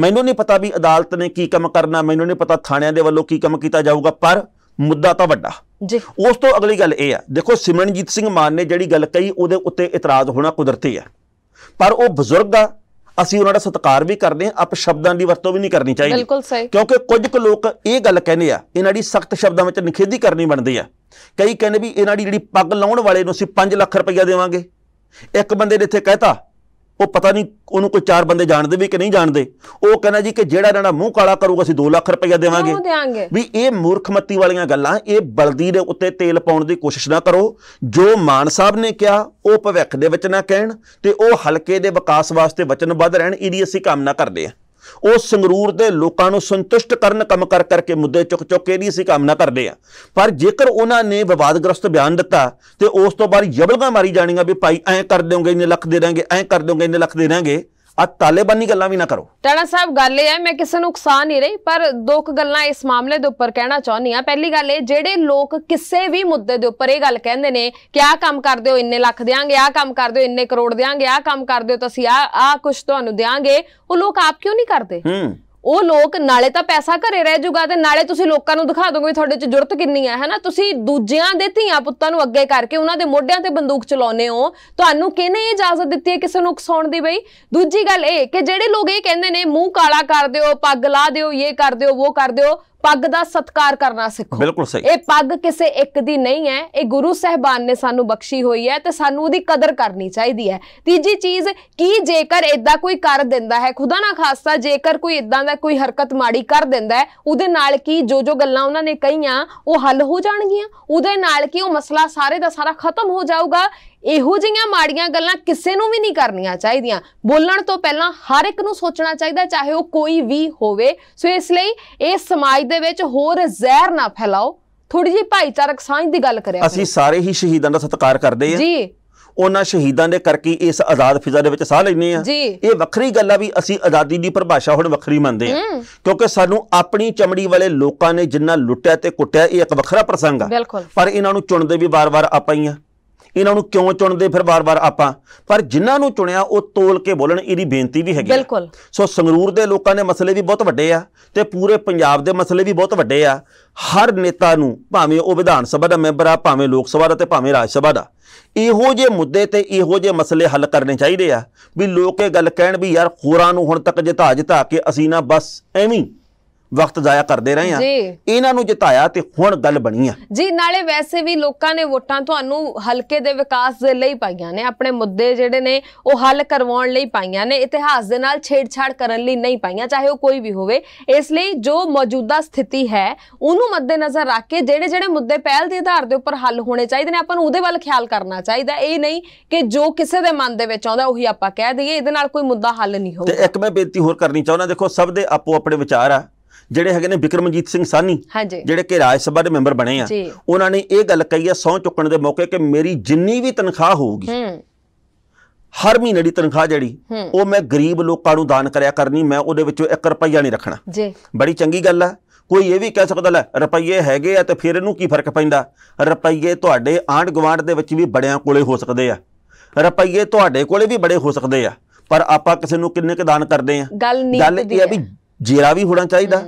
[SPEAKER 3] ਮੈਨੂੰ ਨਹੀਂ ਪਤਾ ਵੀ ਅਦਾਲਤ ਨੇ ਕੀ ਕੰਮ ਕਰਨਾ ਮੈਨੂੰ ਨਹੀਂ ਪਤਾ ਥਾਣਿਆਂ ਦੇ ਵੱਲੋਂ ਕੀ ਕੰਮ ਕੀਤਾ ਜਾਊਗਾ ਪਰ ਮੁੱਦਾ ਤਾਂ ਵੱਡਾ ਜੀ ਉਸ ਤੋਂ ਅਗਲੀ ਗੱਲ ਇਹ ਆ ਦੇਖੋ ਸਿਮਰਨਜੀਤ ਸਿੰਘ ਮਾਨ ਨੇ ਜਿਹੜੀ ਗੱਲ ਕਹੀ ਉਹਦੇ ਉੱਤੇ ਇਤਰਾਜ਼ ਹੋਣਾ ਕੁਦਰਤੀ ਆ ਪਰ ਉਹ ਬਜ਼ੁਰਗ ਆ ਅਸੀਂ ਉਹਨਾਂ ਦਾ ਸਤਿਕਾਰ ਵੀ ਕਰਦੇ ਹਾਂ ਅਪ ਸ਼ਬਦਾਂ ਦੀ ਵਰਤੋਂ ਵੀ ਨਹੀਂ ਕਰਨੀ ਚਾਹੀਦੀ ਬਿਲਕੁਲ ਸਹੀ ਕਿਉਂਕਿ ਕੁਝ ਕੁ ਲੋਕ ਇਹ ਗੱਲ ਕਹਿੰਦੇ ਆ ਇਹਨਾਂ ਦੀ ਸਖਤ ਸ਼ਬਦਾਂ ਵਿੱਚ ਨਿਖੇਧੀ ਕਰਨੀ ਬਣਦੀ ਆ ਕਈ ਕਹਿੰਦੇ ਵੀ ਇਹਨਾਂ ਦੀ ਜਿਹੜੀ ਪੱਗ ਲਾਉਣ ਵਾਲੇ ਨੂੰ ਅਸੀਂ 5 ਲੱਖ ਰੁਪਈਆ ਦੇਵਾਂਗੇ ਇੱਕ ਬੰਦੇ ਨੇ ਇੱਥੇ ਕਹਿਤਾ ਉਹ ਪਤਾ ਨਹੀਂ ਉਹਨੂੰ ਕੋਈ ਚਾਰ ਬੰਦੇ ਜਾਣਦੇ ਵੀ ਕਿ ਨਹੀਂ ਜਾਣਦੇ ਉਹ ਕਹਿੰਦਾ ਜੀ ਕਿ ਜਿਹੜਾ ਇਹਨਾਂ ਦਾ ਮੂੰਹ ਕਾਲਾ ਕਰੂਗਾ ਅਸੀਂ 2 ਲੱਖ ਰੁਪਏ ਦੇਵਾਂਗੇ ਵੀ ਇਹ ਮੂਰਖਮਤੀ ਵਾਲੀਆਂ ਗੱਲਾਂ ਇਹ ਬਲਦੀ ਦੇ ਉੱਤੇ ਤੇਲ ਪਾਉਣ ਦੀ ਕੋਸ਼ਿਸ਼ ਨਾ ਕਰੋ ਜੋ ਮਾਨ ਸਾਹਿਬ ਨੇ ਕਿਹਾ ਉਹ ਭਵਿੱਖ ਦੇ ਵਿੱਚ ਨਾ ਕਹਿਣ ਤੇ ਉਹ ਹਲਕੇ ਦੇ ਵਿਕਾਸ ਵਾਸਤੇ ਵਚਨਬੱਧ ਰਹਿਣ ਇਹਦੀ e ਅਸੀਂ ਕੰਮ ਨਾ ਕਰਦੇ ਆ ਉਹ ਸੰਗਰੂਰ ਦੇ ਲੋਕਾਂ ਨੂੰ ਸੰਤੁਸ਼ਟ ਕਰਨ ਕੰਮ ਕਰ ਕਰਕੇ ਮੁੱਦੇ ਚੁੱਕ ਚੁੱਕ ਕੇ ਨਹੀਂ ਸੀ ਕਾਮਨਾ ਕਰਦੇ ਆ ਪਰ ਜੇਕਰ ਉਹਨਾਂ ਨੇ ਵਿਵਾਦਗ੍ਰਸਤ ਬਿਆਨ ਦਿੱਤਾ ਤੇ ਉਸ ਤੋਂ ਬਾਅਦ ਜਬਲਗਾ ਮਾਰੀ ਜਾਣੀਆਂ ਵੀ ਭਾਈ ਐਂ ਕਰ ਦਿਓਗੇ ਇਹਨੇ ਲੱਖ ਦੇ ਦਾਂਗੇ ਐਂ ਕਰ ਦਿਓਗੇ ਇਹਨੇ ਲੱਖ ਦੇ ਦਾਂਗੇ ਆ ਤਾਲਿਬਾਨੀ ਗੱਲਾਂ ਵੀ ਨਾ ਕਰੋ
[SPEAKER 2] ਟਾਣਾ ਸਾਹਿਬ ਗੱਲ ਇਹ ਹੈ ਮੈਂ ਕਿਸੇ ਨੂੰ ਨੁਕਸਾਨ ਨਹੀਂ ਰਹੀ ਪਰ ਦੋ ਗੱਲਾਂ ਇਸ ਮਾਮਲੇ ਦੇ ਉੱਪਰ ਕਹਿਣਾ ਚਾਹੁੰਦੀ ਆ ਪਹਿਲੀ ਗੱਲ ਇਹ ਜਿਹੜੇ ਲੋਕ ਕਿਸੇ ਵੀ ਮੁੱਦੇ ਦੇ ਉੱਪਰ ਇਹ ਗੱਲ ਕਹਿੰਦੇ ਨੇ ਕਿ ਆਹ ਕੰਮ ਕਰਦੇ ਹੋ ਇੰਨੇ ਲੱਖ ਦੇਾਂਗੇ ਆਹ ਕੰਮ ਕਰਦੇ ਹੋ ਇੰਨੇ ਕਰੋੜ ਦੇਾਂਗੇ ਆਹ ਕੰਮ ਕਰਦੇ ਹੋ ਤੁਸੀਂ ਆ ਆ ਕੁਝ ਤੁਹਾਨੂੰ ਦੇਾਂਗੇ ਉਹ ਲੋਕ ਆਪ ਕਿਉਂ ਨਹੀਂ ਕਰਦੇ ਹੂੰ ਉਹ ਲੋਕ ਨਾਲੇ ਤਾਂ ਪੈਸਾ ਘਰੇ ਰਹਿ ਜੂਗਾ ਤੇ ਨਾਲੇ ਤੁਸੀਂ ਲੋਕਾਂ ਨੂੰ ਦਿਖਾ ਦੋਗੇ ਤੁਹਾਡੇ 'ਚ ਜੁਰਤ ਕਿੰਨੀ ਆ ਹੈਨਾ ਤੁਸੀਂ ਦੂਜਿਆਂ ਦੇ ਧੀਆਂ ਪੁੱਤਾਂ ਨੂੰ ਅੱਗੇ ਕਰਕੇ ਉਹਨਾਂ ਦੇ ਮੋਢਿਆਂ ਤੇ ਬੰਦੂਕ ਚਲਾਉਨੇ ਹੋ ਤੁਹਾਨੂੰ ਕਿਹਨੇ ਇਜਾਜ਼ਤ ਦਿੱਤੀ ਹੈ ਕਿਸੇ ਨੂੰ ਉਕਸਾਉਣ ਦੀ ਬਈ ਦੂਜੀ ਗੱਲ ਇਹ ਕਿ ਜਿਹੜੇ ਲੋਕ ਇਹ ਕਹਿੰਦੇ ਨੇ ਮੂੰਹ ਕਾਲਾ ਕਰ ਦਿਓ ਪੱਗ ਲਾ ਦਿਓ ਇਹ ਕਰ ਦਿਓ ਉਹ ਕਰ ਦਿਓ ਪੱਗ ਦਾ ਸਤਕਾਰ ਕਰਨਾ ਸਿੱਖੋ ਬਿਲਕੁਲ ਸਹੀ ਇਹ ਪੱਗ ਕਿਸੇ ਇੱਕ ਦੀ ਨਹੀਂ ਹੈ ਇਹ ਗੁਰੂ ਸਹਿਬਾਨ ਨੇ ਸਾਨੂੰ ਬਖਸ਼ੀ ਹੋਈ ਹੈ ਤੇ ਸਾਨੂੰ ਉਹਦੀ ਕਦਰ ਕਰਨੀ ਚਾਹੀਦੀ ਹੈ ਤੀਜੀ ਚੀਜ਼ ਕੀ ਜੇਕਰ ਇਦਾਂ ਕੋਈ ਕਰ ਦਿੰਦਾ ਹੈ ਖੁਦਾ ਨਾ ਖਾਸਤਾ ਜੇਕਰ ਕੋਈ ਇਦਾਂ ਦਾ ਕੋਈ ਹਰਕਤ ਮਾੜੀ ਕਰ ਦਿੰਦਾ ਹੈ ਉਹਦੇ ਨਾਲ ਕੀ ਜੋ ਜੋ ਗੱਲਾਂ ਉਹਨਾਂ ਨੇ ਕਹੀਆਂ ਉਹ ਹੱਲ ਹੋ ਜਾਣਗੀਆਂ ਉਹਦੇ ਨਾਲ ਕੀ ਉਹ ਮਸਲਾ ਸਾਰੇ ਦਾ ਸਾਰਾ ਖਤਮ ਹੋ ਜਾਊਗਾ ਇਹੋ ਜਿਹੀਆਂ ਮਾੜੀਆਂ ਗੱਲਾਂ ਕਿਸੇ ਨੂੰ ਵੀ ਨਹੀਂ ਕਰਨੀਆਂ ਚਾਹੀਦੀਆਂ ਬੋਲਣ ਤੋਂ ਪਹਿਲਾਂ ਹਰ ਇੱਕ ਨੂੰ ਸੋਚਣਾ ਚਾਹੀਦਾ ਚਾਹੇ ਉਹ ਕੋਈ ਵੀ ਹੋਵੇ ਸੋ ਇਸ ਲਈ ਇਹ ਸਮਾਜ ਦੇ ਵਿੱਚ ਹੋਰ ਜ਼ਹਿਰ ਨਾ ਫੈਲਾਓ ਥੋੜੀ ਜਿਹੀ ਭਾਈਚਾਰਕ ਸਾਂਝ ਦੀ ਗੱਲ ਕਰਿਆ ਅਸੀਂ
[SPEAKER 3] ਸਾਰੇ ਹੀ ਸ਼ਹੀਦਾਂ ਦਾ ਸਤਿਕਾਰ ਕਰਦੇ ਆ ਜੀ ਉਹਨਾਂ ਸ਼ਹੀਦਾਂ ਦੇ ਕਰਕੇ ਇਸ ਆਜ਼ਾਦ ਫਿਜ਼ਾ ਦੇ ਵਿੱਚ ਸਾਹ ਲੈਨੇ ਆ ਇਹ ਵੱਖਰੀ ਗੱਲ ਆ ਵੀ ਅਸੀਂ ਆਜ਼ਾਦੀ ਦੀ ਪਰਿਭਾਸ਼ਾ ਹੁਣ ਵੱਖਰੀ ਮੰਨਦੇ ਆ ਕਿਉਂਕਿ ਸਾਨੂੰ ਆਪਣੀ ਚਮੜੀ ਵਾਲੇ ਲੋਕਾਂ ਨੇ ਜਿੰਨਾ ਲੁੱਟਿਆ ਤੇ ਕੁੱਟਿਆ ਇਹ ਇੱਕ ਵੱਖਰਾ ਪ੍ਰਸੰਗ ਆ ਪਰ ਇਹਨਾਂ ਨੂੰ ਚੁਣਦੇ ਵੀ ਵਾਰ-ਵਾਰ ਆਪਾਂ ਹੀ ਆ ਇਹਨਾਂ ਨੂੰ ਕਿਉਂ ਚੁਣਦੇ ਫਿਰ ਵਾਰ-ਵਾਰ ਆਪਾਂ ਪਰ ਜਿਨ੍ਹਾਂ ਨੂੰ ਚੁਣਿਆ ਉਹ ਤੋਲ ਕੇ ਬੋਲਣ ਇਹਦੀ ਬੇਨਤੀ ਵੀ ਹੈਗੀ ਬਿਲਕੁਲ ਸੋ ਸੰਗਰੂਰ ਦੇ ਲੋਕਾਂ ਦੇ ਮਸਲੇ ਵੀ ਬਹੁਤ ਵੱਡੇ ਆ ਤੇ ਪੂਰੇ ਪੰਜਾਬ ਦੇ ਮਸਲੇ ਵੀ ਬਹੁਤ ਵੱਡੇ ਆ ਹਰ ਨੇਤਾ ਨੂੰ ਭਾਵੇਂ ਉਹ ਵਿਧਾਨ ਸਭਾ ਦਾ ਮੈਂਬਰ ਆ ਭਾਵੇਂ ਲੋਕ ਸਭਾ ਦਾ ਤੇ ਭਾਵੇਂ ਰਾਜ ਸਭਾ ਦਾ ਇਹੋ ਜੇ ਮੁੱਦੇ ਤੇ ਇਹੋ ਜੇ ਮਸਲੇ ਹੱਲ ਕਰਨੇ ਚਾਹੀਦੇ ਆ ਵੀ ਲੋਕ ਇਹ ਗੱਲ ਕਹਿਣ ਵੀ ਯਾਰ ਖੋਰਾ ਨੂੰ ਹੁਣ ਤੱਕ ਜਿਤਾ ਜਿਤਾ ਕੇ ਅਸੀਂ ਨਾ ਬਸ ਐਵੇਂ ਵਕਤ ਜ਼ਾਇਆ ਕਰਦੇ ਰਹੇ ਆ ਇਹਨਾਂ ਨੂੰ ਜਿਤਾਇਆ ਤੇ ਹੁਣ ਗੱਲ ਬਣੀ ਆ
[SPEAKER 2] ਜੀ ਨਾਲੇ ਵੈਸੇ ਵੀ ਲੋਕਾਂ ਨੇ ਵੋਟਾਂ ਤੁਹਾਨੂੰ ਹਲਕੇ ਦੇ ਵਿਕਾਸ ਦੇ ਲਈ ਪਾਈਆਂ ਨੇ ਆਪਣੇ ਮੁੱਦੇ ਜਿਹੜੇ ਨੇ ਉਹ ਹੱਲ ਕਰਵਾਉਣ ਲਈ ਪਾਈਆਂ ਨੇ ਇਤਿਹਾਸ ਦੇ ਨਾਲ ਛੇੜਛਾੜ ਕਰਨ ਲਈ ਨਹੀਂ ਪਾਈਆਂ ਚਾਹੇ ਉਹ ਕੋਈ ਵੀ ਹੋਵੇ ਇਸ ਲਈ ਜੋ ਮੌਜੂਦਾ ਸਥਿਤੀ ਹੈ ਉਹਨੂੰ ਮੱਦੇਨਜ਼ਰ ਰੱਖ ਕੇ ਜਿਹੜੇ ਜਿਹੜੇ ਮੁੱਦੇ ਪਹਿਲ ਦੇ ਆਧਾਰ ਦੇ ਉੱਪਰ ਹੱਲ ਹੋਣੇ ਚਾਹੀਦੇ ਨੇ ਆਪਾਂ ਨੂੰ ਉਹਦੇ ਵੱਲ ਖਿਆਲ ਕਰਨਾ ਚਾਹੀਦਾ ਇਹ ਨਹੀਂ ਕਿ ਜੋ ਕਿਸੇ ਦੇ ਮਨ ਦੇ ਵਿੱਚ ਆਉਂਦਾ ਉਹੀ ਆਪਾਂ ਕਹਿ ਦਈਏ ਇਹਦੇ ਨਾਲ ਕੋਈ ਮੁੱਦਾ ਹੱਲ ਨਹੀਂ ਹੋਊਗਾ ਤੇ
[SPEAKER 3] ਇੱਕ ਮੈਂ ਬੇਨਤੀ ਹੋਰ ਕਰਨੀ ਚਾਹੁੰਦਾ ਦੇਖੋ ਸਭ ਦੇ ਆਪੋ ਆਪਣੇ ਵਿਚਾਰ ਆ ਜਿਹੜੇ ਹੈਗੇ ਨੇ ਵਿਕਰਮਜੀਤ ਸਿੰਘ ਸਾਨੀ ਜਿਹੜੇ ਕਿ ਰਾਜ ਸਭਾ ਦੇ ਮੈਂਬਰ ਬਣੇ ਆ ਉਹਨਾਂ ਨੇ ਇਹ ਗੱਲ ਕਹੀ ਆ ਸੌ ਚੁੱਕਣ ਦੇ ਮੌਕੇ ਕਿ ਮੇਰੀ ਜਿੰਨੀ ਵੀ ਤਨਖਾਹ ਹੋਊਗੀ ਹਰ ਮਹੀਨੇ ਦੀ ਤਨਖਾਹ ਜਿਹੜੀ ਉਹ ਮੈਂ ਗਰੀਬ ਲੋਕਾਂ ਨੂੰ ਦਾਨ ਕਰਿਆ ਕਰਨੀ ਮੈਂ ਉਹਦੇ ਵਿੱਚੋਂ 1 ਰੁਪਈਆ ਨਹੀਂ ਰੱਖਣਾ ਜੀ ਬੜੀ ਚੰਗੀ ਗੱਲ ਆ ਕੋਈ ਇਹ ਵੀ ਕਹਿ ਸਕਦਾ ਲੈ ਰੁਪਈਏ ਹੈਗੇ ਆ ਤੇ ਫਿਰ ਇਹਨੂੰ ਕੀ ਫਰਕ ਪੈਂਦਾ ਰੁਪਈਏ ਤੁਹਾਡੇ ਆਂਡ ਗਵਾਂਡ ਦੇ ਵਿੱਚ ਵੀ ਬੜਿਆਂ ਕੋਲੇ ਹੋ ਸਕਦੇ ਆ ਰੁਪਈਏ ਤੁਹਾਡੇ ਕੋਲੇ ਵੀ ਬੜੇ ਹੋ ਸਕਦੇ ਆ ਪਰ ਆਪਾਂ ਕਿਸੇ ਨੂੰ ਕਿੰਨੇ ਕ ਦਾਨ ਕਰਦੇ ਆ
[SPEAKER 2] ਗੱਲ ਇਹ ਵੀ
[SPEAKER 3] ਜੇਰਾ ਵੀ ਹੋਣਾ ਚਾਹੀਦਾ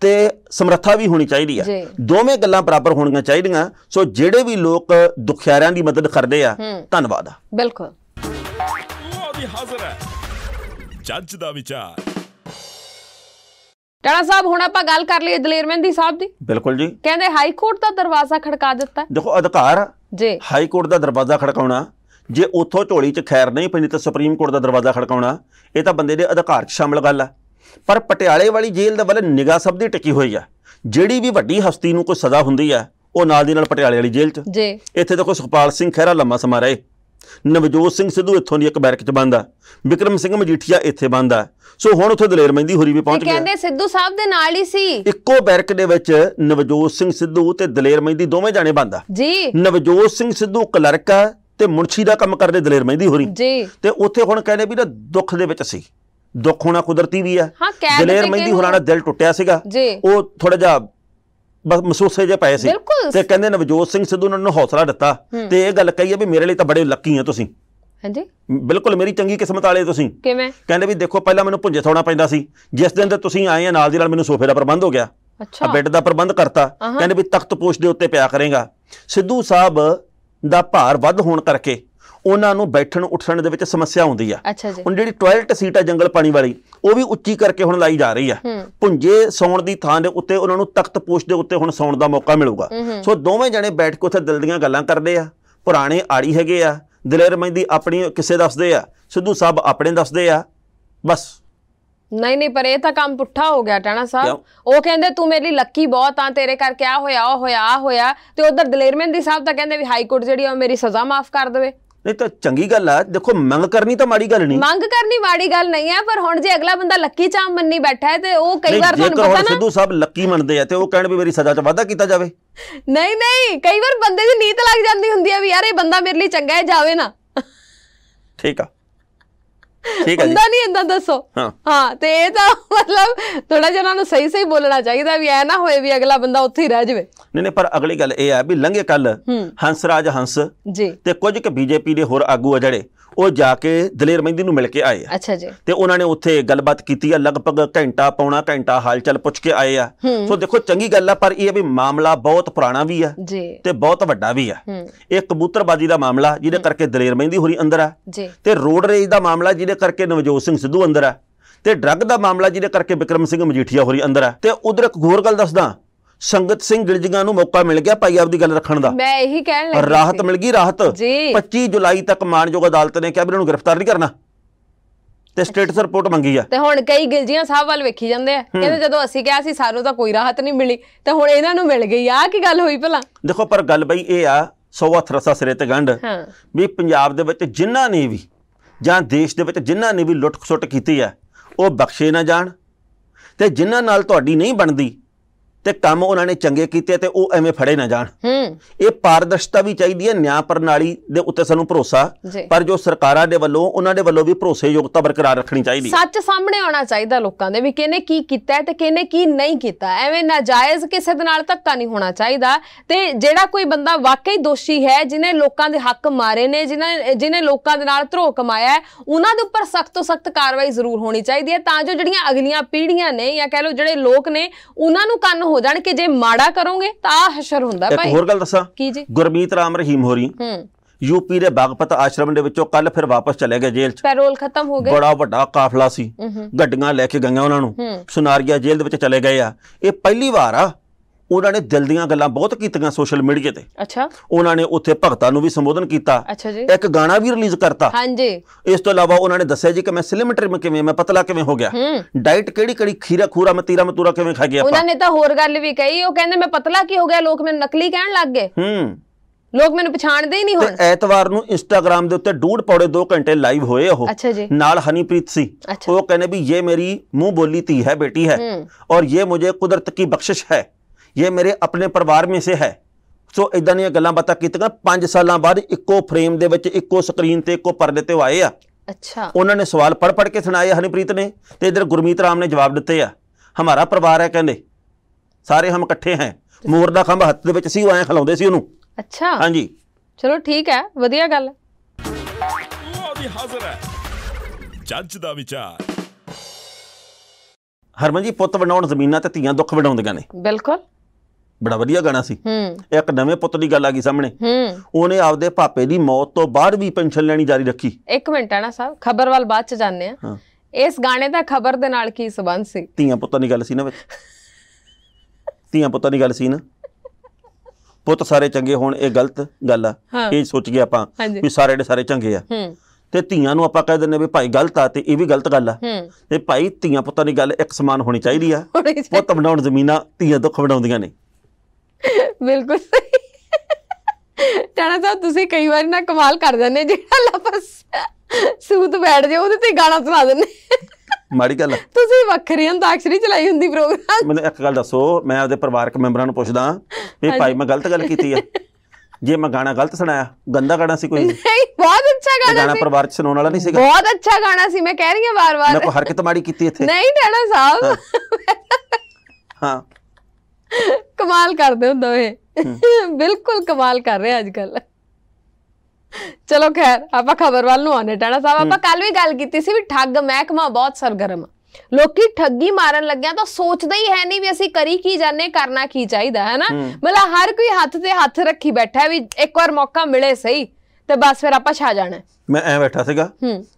[SPEAKER 3] ਤੇ ਸਮਰੱਥਾ ਵੀ ਹੋਣੀ ਚਾਹੀਦੀ ਆ ਦੋਵੇਂ ਗੱਲਾਂ ਬਰਾਬਰ ਹੋਣੀਆਂ ਚਾਹੀਦੀਆਂ ਸੋ ਜਿਹੜੇ ਵੀ ਲੋਕ ਦੁਖਿਆਰਿਆਂ ਦੀ ਮਦਦ ਕਰਦੇ ਆ ਧੰਨਵਾਦ ਆ
[SPEAKER 2] ਬਿਲਕੁਲ
[SPEAKER 1] ਦੀ ਹਾਜ਼ਰ ਹੈ ਜੱਜ ਦਾ ਵਿਚਾਰ
[SPEAKER 2] ਟਾਣਾ ਸਾਹਿਬ ਹੁਣ ਆਪਾਂ ਗੱਲ ਕਰ ਲਈਏ ਦਲੇਰਮੈਨ ਦੀ ਸਾਹਿਬ ਦੀ ਬਿਲਕੁਲ ਜੀ ਕਹਿੰਦੇ ਹਾਈ ਕੋਰਟ ਦਾ ਦਰਵਾਜ਼ਾ ਖੜਕਾ ਦਿੱਤਾ ਦੇਖੋ ਅਧਿਕਾਰ ਜੀ
[SPEAKER 3] ਹਾਈ ਕੋਰਟ ਦਾ ਦਰਵਾਜ਼ਾ ਖੜਕਾਉਣਾ ਜੇ ਉਥੋਂ ਝੋਲੀ 'ਚ ਖੈਰ ਨਹੀਂ ਪੈਣੀ ਤਾਂ ਸੁਪਰੀਮ ਕੋਰਟ ਦਾ ਦਰਵਾਜ਼ਾ ਖੜਕਾਉਣਾ ਇਹ ਤਾਂ ਬੰਦੇ ਦੇ ਅਧਿਕਾਰ 'ਚ ਸ਼ਾਮਲ ਗੱਲ ਆ ਪਰ ਪਟਿਆਲੇ ਵਾਲੀ ਜੇਲ੍ਹ ਦੇ ਵੱਲ ਨਿਗਾਹ ਸਭ ਦੀ ਟਿਕੀ ਹੋਈ ਆ ਜਿਹੜੀ ਵੀ ਵੱਡੀ ਹਸਤੀ ਨੂੰ ਕੋਈ ਸਜ਼ਾ ਹੁੰਦੀ ਆ ਉਹ ਨਾਲ ਦੀ ਨਾਲ ਪਟਿਆਲੇ ਵਾਲੀ ਜੇਲ੍ਹ 'ਚ ਜੀ ਇੱਥੇ ਦੇਖੋ ਸੁਖਪਾਲ ਸਿੰਘ ਖਹਿਰਾ ਲੰਮਾ ਸਮਾਂ ਰਹੇ ਨਵਜੋਤ ਸਿੰਘ ਸਿੱਧੂ ਇੱਥੋਂ ਦੀ ਇੱਕ ਬੈਰਕ 'ਚ ਬੰਦਾ ਵਿਕਰਮ ਸਿੰਘ ਮਜੀਠੀਆ ਇੱਥੇ ਬੰਦਾ ਸੋ ਹੁਣ ਉੱਥੇ ਦਲੇਰ ਮਹਿੰਦੀ ਹੋਰੀ ਵੀ ਪਹੁੰਚ ਗਿਆ
[SPEAKER 2] ਕਹਿੰਦੇ ਸਿੱਧੂ ਸਾਹਿਬ ਦੇ ਨਾਲ ਹੀ ਸੀ
[SPEAKER 3] ਇੱਕੋ ਬੈਰਕ ਦੇ ਵਿੱਚ ਨਵਜੋਤ ਸਿੰਘ ਸਿੱਧੂ ਤੇ ਦਲੇਰ ਮਹਿੰਦੀ ਦੋਵੇਂ ਜਾਣੇ ਬੰਦਾ ਜੀ ਨਵਜੋਤ ਸਿੰਘ ਸਿੱਧੂ ਕਲਰਕ ਆ ਤੇ ਮੁਨਸ਼ੀ ਦਾ ਕੰਮ ਕਰਦੇ ਦਲੇਰ ਮਹਿੰਦੀ ਹੋਰੀ ਜੀ ਤੇ ਉੱਥੇ ਹੁਣ ਕਹਿੰਦੇ ਵੀ ਨਾ ਦੁੱਖ ਦੇ ਵਿੱਚ ਸੀ ਦੁੱਖ ਹੋਣਾ ਕੁਦਰਤੀ ਵੀ ਆ
[SPEAKER 2] ਦਲੇਰ ਮਹਿੰਦੀ ਹੋਣਾ ਦਾ
[SPEAKER 3] ਦਿਲ ਟੁੱਟਿਆ ਸੀਗਾ ਉਹ ਥੋੜਾ ਜਿਹਾ ਬਸ ਮਹਿਸੂਸੇ ਜੇ ਪਏ ਸੀ ਤੇ ਕਹਿੰਦੇ ਨਵਜੋਤ ਸਿੰਘ ਸਿੱਧੂ ਨੇ ਉਹਨਾਂ ਨੂੰ ਹੌਸਲਾ ਦਿੱਤਾ ਤੇ ਇਹ ਗੱਲ ਕਹੀ ਆ ਵੀ ਮੇਰੇ ਲਈ ਤਾਂ ਬੜੇ ਲੱਕੀ ਆ ਤੁਸੀਂ ਹਾਂਜੀ ਬਿਲਕੁਲ ਮੇਰੀ ਚੰਗੀ ਕਿਸਮਤ ਵਾਲੇ ਤੁਸੀਂ ਕਿਵੇਂ ਕਹਿੰਦੇ ਵੀ ਦੇਖੋ ਪਹਿਲਾਂ ਮੈਨੂੰ ਪੁੰਜੇ ਸੌਣਾ ਪੈਂਦਾ ਸੀ ਜਿਸ ਦਿਨ ਤੇ ਤੁਸੀਂ ਆਏ ਆ ਨਾਲ ਦੀ ਨਾਲ ਮੈਨੂੰ ਸੋਫੇ ਦਾ ਪ੍ਰਬੰਧ ਹੋ ਗਿਆ ਅੱਛਾ ਬੈੱਡ ਦਾ ਪ੍ਰਬੰਧ ਕਰਤਾ ਕਹਿੰਦੇ ਵੀ ਤਖਤ ਪੋਸ਼ ਦੇ ਉੱਤੇ ਪਿਆ ਕਰੇਗਾ ਸਿੱਧੂ ਸਾਹਿਬ ਦਾ ਭਾਰ ਵੱਧ ਹੋਣ ਕਰਕੇ ਉਹਨਾਂ ਨੂੰ ਬੈਠਣ ਉੱਠਣ ਦੇ ਵਿੱਚ ਸਮੱਸਿਆ ਆਉਂਦੀ ਆ ਹੁਣ ਜਿਹੜੀ ਟਾਇਲਟ ਸੀਟ ਆ ਜੰਗਲ ਪਾਣੀ ਵਾਲੀ ਉਹ ਵੀ ਉੱਚੀ ਕਰਕੇ ਹੁਣ ਲਾਈ ਜਾ ਰਹੀ ਆ ਪੁੰਜੇ ਸੌਣ ਦੀ ਥਾਂ ਦੇ ਉੱਤੇ ਉਹਨਾਂ ਨੂੰ ਤਖਤ ਪੋਸ਼ ਦੇ ਉੱਤੇ ਹੁਣ ਸੌਣ ਦਾ ਮੌਕਾ ਮਿਲੂਗਾ ਸੋ ਦੋਵੇਂ ਜਣੇ ਬੈਠ ਕੇ ਉੱਥੇ ਦਿਲ ਦੀਆਂ ਗੱਲਾਂ ਕਰਦੇ ਆ ਪੁਰਾਣੇ ਆੜੀ ਹੈਗੇ ਆ ਦਿਲੇਰ ਮਹਿੰਦੀ ਆਪਣੀ ਕਿਸੇ ਦੱਸਦੇ ਆ ਸਿੱਧੂ ਸਾਹਿਬ ਆਪਣੇ ਦੱਸਦੇ ਆ ਬਸ
[SPEAKER 2] ਨਹੀਂ ਨਹੀਂ ਪਰ ਇਹ ਤਾਂ ਕੰਮ ਪੁੱਠਾ ਹੋ ਗਿਆ ਟਾਣਾ ਸਾਹਿਬ ਉਹ ਕਹਿੰਦੇ ਤੂੰ ਮੇਰੀ ਲੱਕੀ ਬਹੁਤ ਆ ਤੇਰੇ ਕਰਕੇ ਆ ਹੋਇਆ ਉਹ ਹੋਇਆ ਆ ਹੋਇਆ ਤੇ ਉਧਰ ਦਲੇਰ ਮਹਿੰਦੀ ਸਾਹਿਬ ਤਾਂ ਕਹਿੰਦੇ ਵੀ ਹਾਈ ਕੋਰਟ ਜਿਹੜੀ ਆ ਮੇਰੀ ਸਜ਼ਾ ਮਾਫ ਕਰ ਦੇਵੇ
[SPEAKER 3] ਨਹੀਂ ਤਾਂ ਚੰਗੀ ਗੱਲ ਆ ਦੇਖੋ ਮੰਗ ਕਰਨੀ ਤਾਂ ਮਾੜੀ ਗੱਲ ਨਹੀਂ ਮੰਗ
[SPEAKER 2] ਕਰਨੀ ਮਾੜੀ ਗੱਲ ਨਹੀਂ ਆ ਪਰ ਹੁਣ ਜੇ ਅਗਲਾ ਬੰਦਾ ਲੱਕੀ ਚਾਮ ਮੰਨੀ ਬੈਠਾ ਹੈ ਤੇ ਉਹ ਕਈ ਵਾਰ ਤੁਹਾਨੂੰ ਪਤਾ ਨਾ
[SPEAKER 3] ਸਿੱਧੂ ਸਾਹਿਬ ਲੱਕੀ ਮੰਨਦੇ ਆ ਤੇ ਉਹ ਕਹਿਣ ਵੀ ਮੇਰੀ ਸਜ਼ਾ 'ਚ ਵਾਦਾ ਕੀਤਾ ਜਾਵੇ
[SPEAKER 2] ਨਹੀਂ ਨਹੀਂ ਕਈ ਵਾਰ ਬੰਦੇ ਦੀ ਨੀਤ ਲੱਗ ਜਾਂਦੀ ਹੁੰਦੀ ਆ ਵੀ ਯਾਰ ਇਹ ਬੰਦਾ ਮੇਰੇ ਲਈ ਚੰਗਾ ਹੈ ਜਾਵੇ ਨਾ
[SPEAKER 3] ਠੀਕ ਆ ਠੀਕ ਹੈ ਹੁੰਦਾ
[SPEAKER 2] ਨਹੀਂ ਇੰਦਾ ਦੱਸੋ ਹਾਂ ਤੇ ਇਹ ਤਾਂ [laughs] ਮਤਲਬ ਥੋੜਾ ਜਿਹਾ ਉਹਨਾਂ ਨੂੰ ਸਹੀ ਸਹੀ ਬੋਲਣਾ ਚਾਹੀਦਾ ਵੀ ਐ ਨਾ ਹੋਏ ਵੀ ਅਗਲਾ ਬੰਦਾ ਉੱਥੇ ਹੀ ਰਹਿ ਜਾਵੇ
[SPEAKER 3] ਨਹੀਂ ਨਹੀਂ ਪਰ ਅਗਲੀ ਗੱਲ ਇਹ ਆ ਵੀ ਲੰਘੇ ਕੱਲ ਹੰਸ ਰਾਜ ਹੰਸ ਜੀ ਤੇ ਕੁਝ ਕਿ ਬੀਜੇਪੀ ਦੇ ਹੋਰ ਆਗੂ ਆ ਜੜੇ ਉਹ ਜਾ ਕੇ ਦਲੇਰ ਮਹਿੰਦੀ ਨੂੰ ਮਿਲ ਕੇ ਆਏ ਆ ਅੱਛਾ ਜੀ ਤੇ ਉਹਨਾਂ ਨੇ ਉੱਥੇ ਗੱਲਬਾਤ ਕੀਤੀ ਆ ਲਗਭਗ ਘੰਟਾ ਪੌਣਾ ਘੰਟਾ ਹਾਲਚਲ ਪੁੱਛ ਕੇ ਆਏ ਆ ਸੋ ਦੇਖੋ ਚੰਗੀ ਗੱਲ ਆ ਪਰ ਇਹ ਵੀ ਮਾਮਲਾ ਬਹੁਤ ਪੁਰਾਣਾ ਵੀ ਆ ਜੀ ਤੇ ਬਹੁਤ ਵੱਡਾ ਵੀ ਆ ਇਹ ਕਬੂਤਰਬਾਜ਼ੀ ਦਾ ਮਾਮਲਾ ਜਿਹਦੇ ਕਰਕੇ ਦਲੇਰ ਮਹਿੰਦੀ ਹੋਰੀ ਅੰਦਰ ਆ ਜੀ ਤੇ ਰੋਡ ਰੇਜ ਦਾ ਮਾਮਲਾ ਜਿਹਦੇ ਕਰਕੇ ਨਵਜੋਤ ਸਿੰਘ ਸਿੱਧੂ ਅੰਦਰ ਆ ਤੇ ਡਰੱਗ ਦਾ ਮਾਮਲਾ ਜਿਹਦੇ ਕਰਕੇ ਵਿਕਰਮ ਸਿੰਘ ਮਜੀਠੀਆ ਹੋਰੀ ਅੰਦਰ ਆ ਤੇ ਉਧਰ ਇੱਕ ਹੋਰ ਗੱਲ ਦੱਸਦਾ ਸੰਗਤ ਸਿੰਘ ਗਿਲਜੀਆਂ ਨੂੰ ਮੌਕਾ ਮਿਲ ਗਿਆ ਭਾਈ ਆਪਦੀ ਗੱਲ ਰੱਖਣ ਦਾ ਮੈਂ
[SPEAKER 2] ਇਹੀ ਕਹਿਣ ਲੱਗੀ ਰਾਹਤ ਮਿਲ ਗਈ ਰਾਹਤ 25
[SPEAKER 3] ਜੁਲਾਈ ਤੱਕ ਮਾਨਯੋਗ ਅਦਾਲਤ ਨੇ ਕਿਹਾ ਵੀ ਇਹਨਾਂ ਨੂੰ ਗ੍ਰਿਫਤਾਰ ਨਹੀਂ ਕਰਨਾ ਤੇ ਸਟੇਟਸ ਰਿਪੋਰਟ ਮੰਗੀ ਆ
[SPEAKER 2] ਤੇ ਹੁਣ ਕਈ ਗਿਲਜੀਆਂ ਸਾਹਿਬ ਵੱਲ ਵੇਖੀ ਜਾਂਦੇ ਆ ਕਹਿੰਦੇ ਜਦੋਂ ਅਸੀਂ ਕਿਹਾ ਸੀ ਸਾਨੂੰ ਤਾਂ ਕੋਈ ਰਾਹਤ ਨਹੀਂ ਮਿਲੀ ਤੇ ਹੁਣ ਇਹਨਾਂ ਨੂੰ ਮਿਲ ਗਈ ਆ ਕੀ ਗੱਲ ਹੋਈ ਭਲਾ
[SPEAKER 3] ਦੇਖੋ ਪਰ ਗੱਲ ਬਈ ਇਹ ਆ ਸੋਵਾ ਥਰਸਾ ਰਸਾ ਸਿਰੇ ਤੇ ਗੰਢ ਵੀ ਪੰਜਾਬ ਦੇ ਵਿੱਚ ਜਿਨ੍ਹਾਂ ਨੇ ਵੀ ਜਾਂ ਦੇਸ਼ ਦੇ ਵਿੱਚ ਜਿਨ੍ਹਾਂ ਨੇ ਵੀ ਲੁੱਟ-ਖਸੁੱਟ ਕੀਤੀ ਹੈ ਉਹ ਬਖਸ਼ੇ ਨਾ ਜਾਣ ਤੇ ਜਿਨ੍ਹਾਂ ਨਾਲ ਤੁਹਾਡੀ ਨਹੀਂ ਬਣਦੀ ਤੇ ਕੰਮ ਉਹਨਾਂ ਨੇ ਚੰਗੇ ਕੀਤੇ ਤੇ ਉਹ ਐਵੇਂ ਫੜੇ ਨਾ ਜਾਣ ਹੂੰ ਇਹ ਪਾਰਦਰਸ਼ਤਾ ਵੀ ਚਾਹੀਦੀ ਹੈ ਨਿਆਂ ਪ੍ਰਣਾਲੀ ਦੇ ਉੱਤੇ ਸਾਨੂੰ ਭਰੋਸਾ ਪਰ ਜੋ ਸਰਕਾਰਾਂ ਦੇ ਵੱਲੋਂ ਉਹਨਾਂ ਦੇ ਵੱਲੋਂ ਵੀ ਭਰੋਸੇਯੋਗਤਾ ਬਰਕਰਾਰ ਰੱਖਣੀ ਚਾਹੀਦੀ ਸੱਚ
[SPEAKER 2] ਸਾਹਮਣੇ ਆਉਣਾ ਚਾਹੀਦਾ ਲੋਕਾਂ ਦੇ ਵੀ ਕਿਹਨੇ ਕੀ ਕੀਤਾ ਤੇ ਕਿਹਨੇ ਕੀ ਨਹੀਂ ਕੀਤਾ ਐਵੇਂ ਨਾਜਾਇਜ਼ ਕਿਸੇ ਦੇ ਨਾਲ ਧੱਕਾ ਨਹੀਂ ਹੋਣਾ ਚਾਹੀਦਾ ਤੇ ਜਿਹੜਾ ਕੋਈ ਬੰਦਾ ਵਾਕਈ ਦੋਸ਼ੀ ਹੈ ਜਿਨੇ ਲੋਕਾਂ ਦੇ ਹੱਕ ਮਾਰੇ ਨੇ ਜਿਨਾਂ ਜਿਨੇ ਲੋਕਾਂ ਦੇ ਨਾਲ ਧਰੋਹ ਕਮਾਇਆ ਹੈ ਉਹਨਾਂ ਦੇ ਉੱਪਰ ਸਖਤ ਤੋਂ ਸਖਤ ਕਾਰਵਾਈ ਜ਼ਰੂਰ ਹੋਣੀ ਚਾਹੀਦੀ ਹੈ ਤਾਂ ਜੋ ਜਿਹੜੀਆਂ ਅਗਲੀਆਂ ਪੀੜ੍ਹੀਆਂ ਨੇ ਜਾਂ ਕਹਿ ਲਓ ਜਿਹੜੇ ਲੋਕ ਨੇ ਉਹਨਾਂ ਨੂੰ ਕੰਨ ਹੋ ਜਾਣ ਕਿ ਜੇ ਮਾੜਾ ਕਰੋਗੇ ਤਾਂ ਆ ਹਸ਼ਰ ਹੁੰਦਾ ਭਾਈ ਇੱਕ ਹੋਰ ਗੱਲ ਦੱਸਾਂ ਕੀ ਜੀ
[SPEAKER 3] ਗੁਰਮੀਤ ਰਾਮ ਰਹੀਮ ਹੋਰੀ ਹੂੰ ਯੂਪੀ ਦੇ ਬਾਗਪਤ ਆਸ਼ਰਮ ਦੇ ਵਿੱਚੋਂ ਕੱਲ ਫਿਰ ਵਾਪਸ ਚਲੇ ਗਏ ਜੇਲ੍ਹ 'ਚ
[SPEAKER 2] ਪੈਰੋਲ ਖਤਮ ਹੋ ਗਏ ਬੜਾ
[SPEAKER 3] ਵੱਡਾ ਕਾਫਲਾ ਸੀ ਗੱਡੀਆਂ ਲੈ ਕੇ ਗਈਆਂ ਉਹਨਾਂ ਨੂੰ ਸੁਨਾਰੀਆ ਜੇਲ੍ਹ ਦੇ ਵਿੱਚ ਚਲੇ ਗਏ ਆ ਇਹ ਪਹਿਲੀ ਵਾਰ ਆ ਉਹਨਾਂ ਨੇ ਦਿਲ ਦੀਆਂ ਗੱਲਾਂ ਬਹੁਤ ਕੀਤੀਆਂ ਸੋਸ਼ਲ ਮੀਡੀਆ ਤੇ ਅੱਛਾ ਉਹਨਾਂ ਨੇ ਉੱਥੇ ਭਗਤਾਂ ਨੂੰ ਵੀ ਸੰਬੋਧਨ ਕੀਤਾ ਅੱਛਾ ਜੀ ਇੱਕ ਗਾਣਾ ਵੀ ਰਿਲੀਜ਼ ਕਰਤਾ ਹਾਂਜੀ ਇਸ ਤੋਂ ਇਲਾਵਾ ਉਹਨਾਂ ਨੇ ਦੱਸਿਆ ਜੀ ਕਿ ਮੈਂ ਸਲਿਮ ਟ੍ਰਿਮ ਕਿਵੇਂ ਮੈਂ ਪਤਲਾ ਕਿਵੇਂ ਹੋ ਗਿਆ ਡਾਈਟ ਕਿਹੜੀ ਕਿਹੜੀ ਖੀਰਾ ਖੂਰਾ ਮਤੀਰਾ ਮਤੂਰਾ ਕਿਵੇਂ ਖਾ ਗਿਆ ਉਹਨਾਂ
[SPEAKER 2] ਨੇ ਤਾਂ ਹੋਰ ਗੱਲ ਵੀ ਕਹੀ ਉਹ ਕਹਿੰਦੇ ਮੈਂ ਪਤਲਾ ਕੀ ਹੋ ਗਿਆ ਲੋਕ ਮੈਨੂੰ ਨਕਲੀ ਕਹਿਣ ਲੱਗ ਗਏ ਹੂੰ ਲੋਕ ਮੈਨੂੰ ਪਛਾਣਦੇ ਹੀ ਨਹੀਂ ਹੁਣ
[SPEAKER 3] ਤੇ ਐਤਵਾਰ ਨੂੰ ਇੰਸਟਾਗ੍ਰam ਦੇ ਉੱਤੇ ਡੂਡ ਪੌੜੇ 2 ਘੰਟੇ ਲਾਈਵ ਹੋਏ ਉਹ ਨਾਲ ਹਨੀਪ੍ਰੀਤ ਸੀ ਉਹ ਕਹਿੰਦੇ ਵੀ ਇਹ ਮੇਰੀ ਮੂੰਹ ਬੋਲੀ ਧੀ ਹੈ ਬੇਟੀ ਹੈ ਔਰ ਇਹ ਮੁਝੇ ਕੁਦਰਤ ਕੀ ਬਖਸ਼ਿਸ਼ ਹੈ ਇਹ ਮੇਰੇ ਆਪਣੇ ਪਰਿਵਾਰ ਵਿੱਚ ਸੇ ਹੈ ਸੋ ਇਦਾਂ ਦੀਆਂ ਗੱਲਾਂ ਬਾਤਾਂ ਕੀਤੀਆਂ 5 ਸਾਲਾਂ ਬਾਅਦ ਇੱਕੋ ਫਰੇਮ ਦੇ ਵਿੱਚ ਇੱਕੋ ਸਕਰੀਨ ਤੇ ਇੱਕੋ ਪਰਦੇ ਤੇ ਆਏ ਆ ਅੱਛਾ ਉਹਨਾਂ ਨੇ ਸਵਾਲ ਪੜ ਪੜ ਕੇ ਸੁਣਾਏ ਹਨੀਪ੍ਰੀਤ ਨੇ ਤੇ ਇਧਰ ਗੁਰਮੀਤ ਰਾਮ ਨੇ ਜਵਾਬ ਦਿੱਤੇ ਆ ਹਮਾਰਾ ਪਰਿਵਾਰ ਹੈ ਕਹਿੰਦੇ ਸਾਰੇ ਹਮ ਇਕੱਠੇ ਹੈ ਮੋਰ ਦਾ ਖੰਭ ਹੱਥ ਦੇ ਵਿੱਚ ਸੀ ਉਹ ਐ ਖਲਾਉਂਦੇ ਸੀ ਉਹਨੂੰ ਅੱਛਾ ਹਾਂਜੀ
[SPEAKER 2] ਚਲੋ ਠੀਕ ਹੈ ਵਧੀਆ ਗੱਲ
[SPEAKER 1] ਉਹ ਵੀ ਹਾਜ਼ਰ ਹੈ ਜੱਜ ਦਾ ਵਿਚਾਰ
[SPEAKER 3] ਹਰਮਨ ਜੀ ਪੁੱਤ ਵਡਾਉਣ ਜ਼ਮੀਨਾਂ ਤੇ ਧੀਆਂ ਦੁੱਖ ਵਡਾਉਂਦੀਆਂ ਨੇ ਬਿਲਕੁਲ ਬੜਾ ਵਧੀਆ ਗਾਣਾ ਸੀ ਇੱਕ ਨਵੇਂ ਪੁੱਤ ਦੀ ਗੱਲ ਆ ਗਈ ਸਾਹਮਣੇ ਉਹਨੇ ਆਪਦੇ ਪਾਪੇ ਦੀ ਮੌਤ ਤੋਂ ਬਾਅਦ ਵੀ ਪੈਨਸ਼ਨ ਲੈਣੀ ਜਾਰੀ ਰੱਖੀ
[SPEAKER 2] ਇੱਕ ਮਿੰਟ ਹੈ ਨਾ ਸਾਹਿਬ ਖਬਰ ਵੱਲ ਬਾਅਦ ਚ ਜਾਣਦੇ ਆ ਇਸ ਗਾਣੇ ਦਾ ਖਬਰ ਦੇ ਨਾਲ ਕੀ ਸਬੰਧ ਸੀ
[SPEAKER 3] ਧੀਆਂ ਪੁੱਤਾਂ ਦੀ ਗੱਲ ਸੀ ਨਾ ਵਿੱਚ ਧੀਆਂ ਪੁੱਤਾਂ ਦੀ ਗੱਲ ਸੀ ਨਾ ਪੁੱਤ ਸਾਰੇ ਚੰਗੇ ਹੋਣ ਇਹ ਗਲਤ ਗੱਲ ਆ ਇਹ ਸੋਚ ਗਿਆ ਆਪਾਂ ਵੀ ਸਾਰੇ ਦੇ ਸਾਰੇ ਚੰਗੇ ਆ ਤੇ ਧੀਆਂ ਨੂੰ ਆਪਾਂ ਕਹਿ ਦਿੰਨੇ ਵੀ ਭਾਈ ਗਲਤ ਆ ਤੇ ਇਹ ਵੀ ਗਲਤ ਗੱਲ ਆ ਤੇ ਭਾਈ ਧੀਆਂ ਪੁੱਤਾਂ ਦੀ ਗੱਲ ਇੱਕ ਸਮਾਨ ਹੋਣੀ ਚਾਹੀਦੀ ਆ ਪੁੱਤ ਬਣਾਉਣ ਜ਼ਮੀਨਾਂ ਧੀਆਂ ਦੁੱਖ ਬਣਾਉਂਦੀਆਂ ਨੇ
[SPEAKER 2] ਬਿਲਕੁਲ ਸਹੀ ਟਾਣਾ ਸਾਹਿਬ ਤੁਸੀਂ ਕਈ ਵਾਰ ਨਾ ਕਮਾਲ ਕਰ ਜਾਂਦੇ ਜਿਹੜਾ ਲਫ਼ਜ਼ ਸੂਤ ਬੈਠ ਜੇ ਉਹਦੇ ਤੇ ਗਾਣਾ ਸੁਣਾ ਦਿੰਦੇ ਮਾੜੀ ਗੱਲ ਤੁਸੀਂ ਵੱਖਰੀ ਅੰਤਾਕਸ਼ਰੀ ਚਲਾਈ ਹੁੰਦੀ ਪ੍ਰੋਗਰਾਮ
[SPEAKER 3] ਮੈਨੂੰ ਇੱਕ ਗੱਲ ਦੱਸੋ ਮੈਂ ਆਪਦੇ ਪਰਿਵਾਰਕ ਮੈਂਬਰਾਂ ਨੂੰ ਪੁੱਛਦਾ ਵੀ ਭਾਈ ਮੈਂ ਗਲਤ ਗੱਲ ਕੀਤੀ ਆ ਜੇ ਮੈਂ ਗਾਣਾ ਗਲਤ ਸੁਣਾਇਆ ਗੰਦਾ ਗਾਣਾ ਸੀ ਕੋਈ ਨਹੀਂ
[SPEAKER 2] ਬਹੁਤ ਅੱਛਾ ਗਾਣਾ ਸੀ ਗਾਣਾ ਪਰਿਵਾਰ
[SPEAKER 3] ਚ ਸੁਣਾਉਣ ਵਾਲਾ ਨਹੀਂ ਸੀਗਾ ਬਹੁਤ
[SPEAKER 2] ਅੱਛਾ ਗਾਣਾ ਸੀ ਮੈਂ ਕਹਿ ਰਹੀ ਹਾਂ ਵਾਰ-ਵਾਰ ਮੈਂ ਕੋ
[SPEAKER 3] ਹਰਕਤ ਮਾੜੀ ਕੀਤੀ ਇੱਥੇ ਨਹੀਂ ਟਾਣਾ ਸਾਹਿਬ ਹਾਂ
[SPEAKER 2] ਕਮਾਲ ਕਰਦੇ ਹੁੰਦਾ ਓਏ ਬਿਲਕੁਲ ਕਮਾਲ ਕਰ ਰਿਹਾ ਅੱਜ ਕੱਲ ਚਲੋ ਖੈਰ ਆਪਾਂ ਖਬਰ ਵੱਲ ਨੂੰ ਆਨੇ ਟਾਣਾ ਸਾਹਿਬ ਆਪਾਂ ਕੱਲ ਵੀ ਗੱਲ ਕੀਤੀ ਸੀ ਵੀ ਠੱਗ ਮਹਿਕਮਾ ਬਹੁਤ ਸਰਗਰਮ ਲੋਕੀ ਠੱਗੀ ਮਾਰਨ ਲੱਗਿਆ ਤਾਂ ਸੋਚਦਾ ਹੀ ਹੈ ਨਹੀਂ ਵੀ ਅਸੀਂ ਕਰੀ ਕੀ ਜਾਣੇ ਕਰਨਾ ਕੀ ਚਾਹੀਦਾ ਹੈ ਨਾ ਮਤਲਬ ਹਰ ਕੋਈ ਹੱਥ ਤੇ ਹੱਥ ਰੱਖੀ ਬੈਠਾ ਵੀ ਇੱਕ ਵਾਰ ਮੌਕਾ ਮਿਲੇ ਸਹੀ ਤੇ ਬਸ ਫਿਰ ਆਪਾਂ ਛਾ ਜਾਣਾ
[SPEAKER 3] ਮੈਂ ਐ ਬੈਠਾ ਸੀਗਾ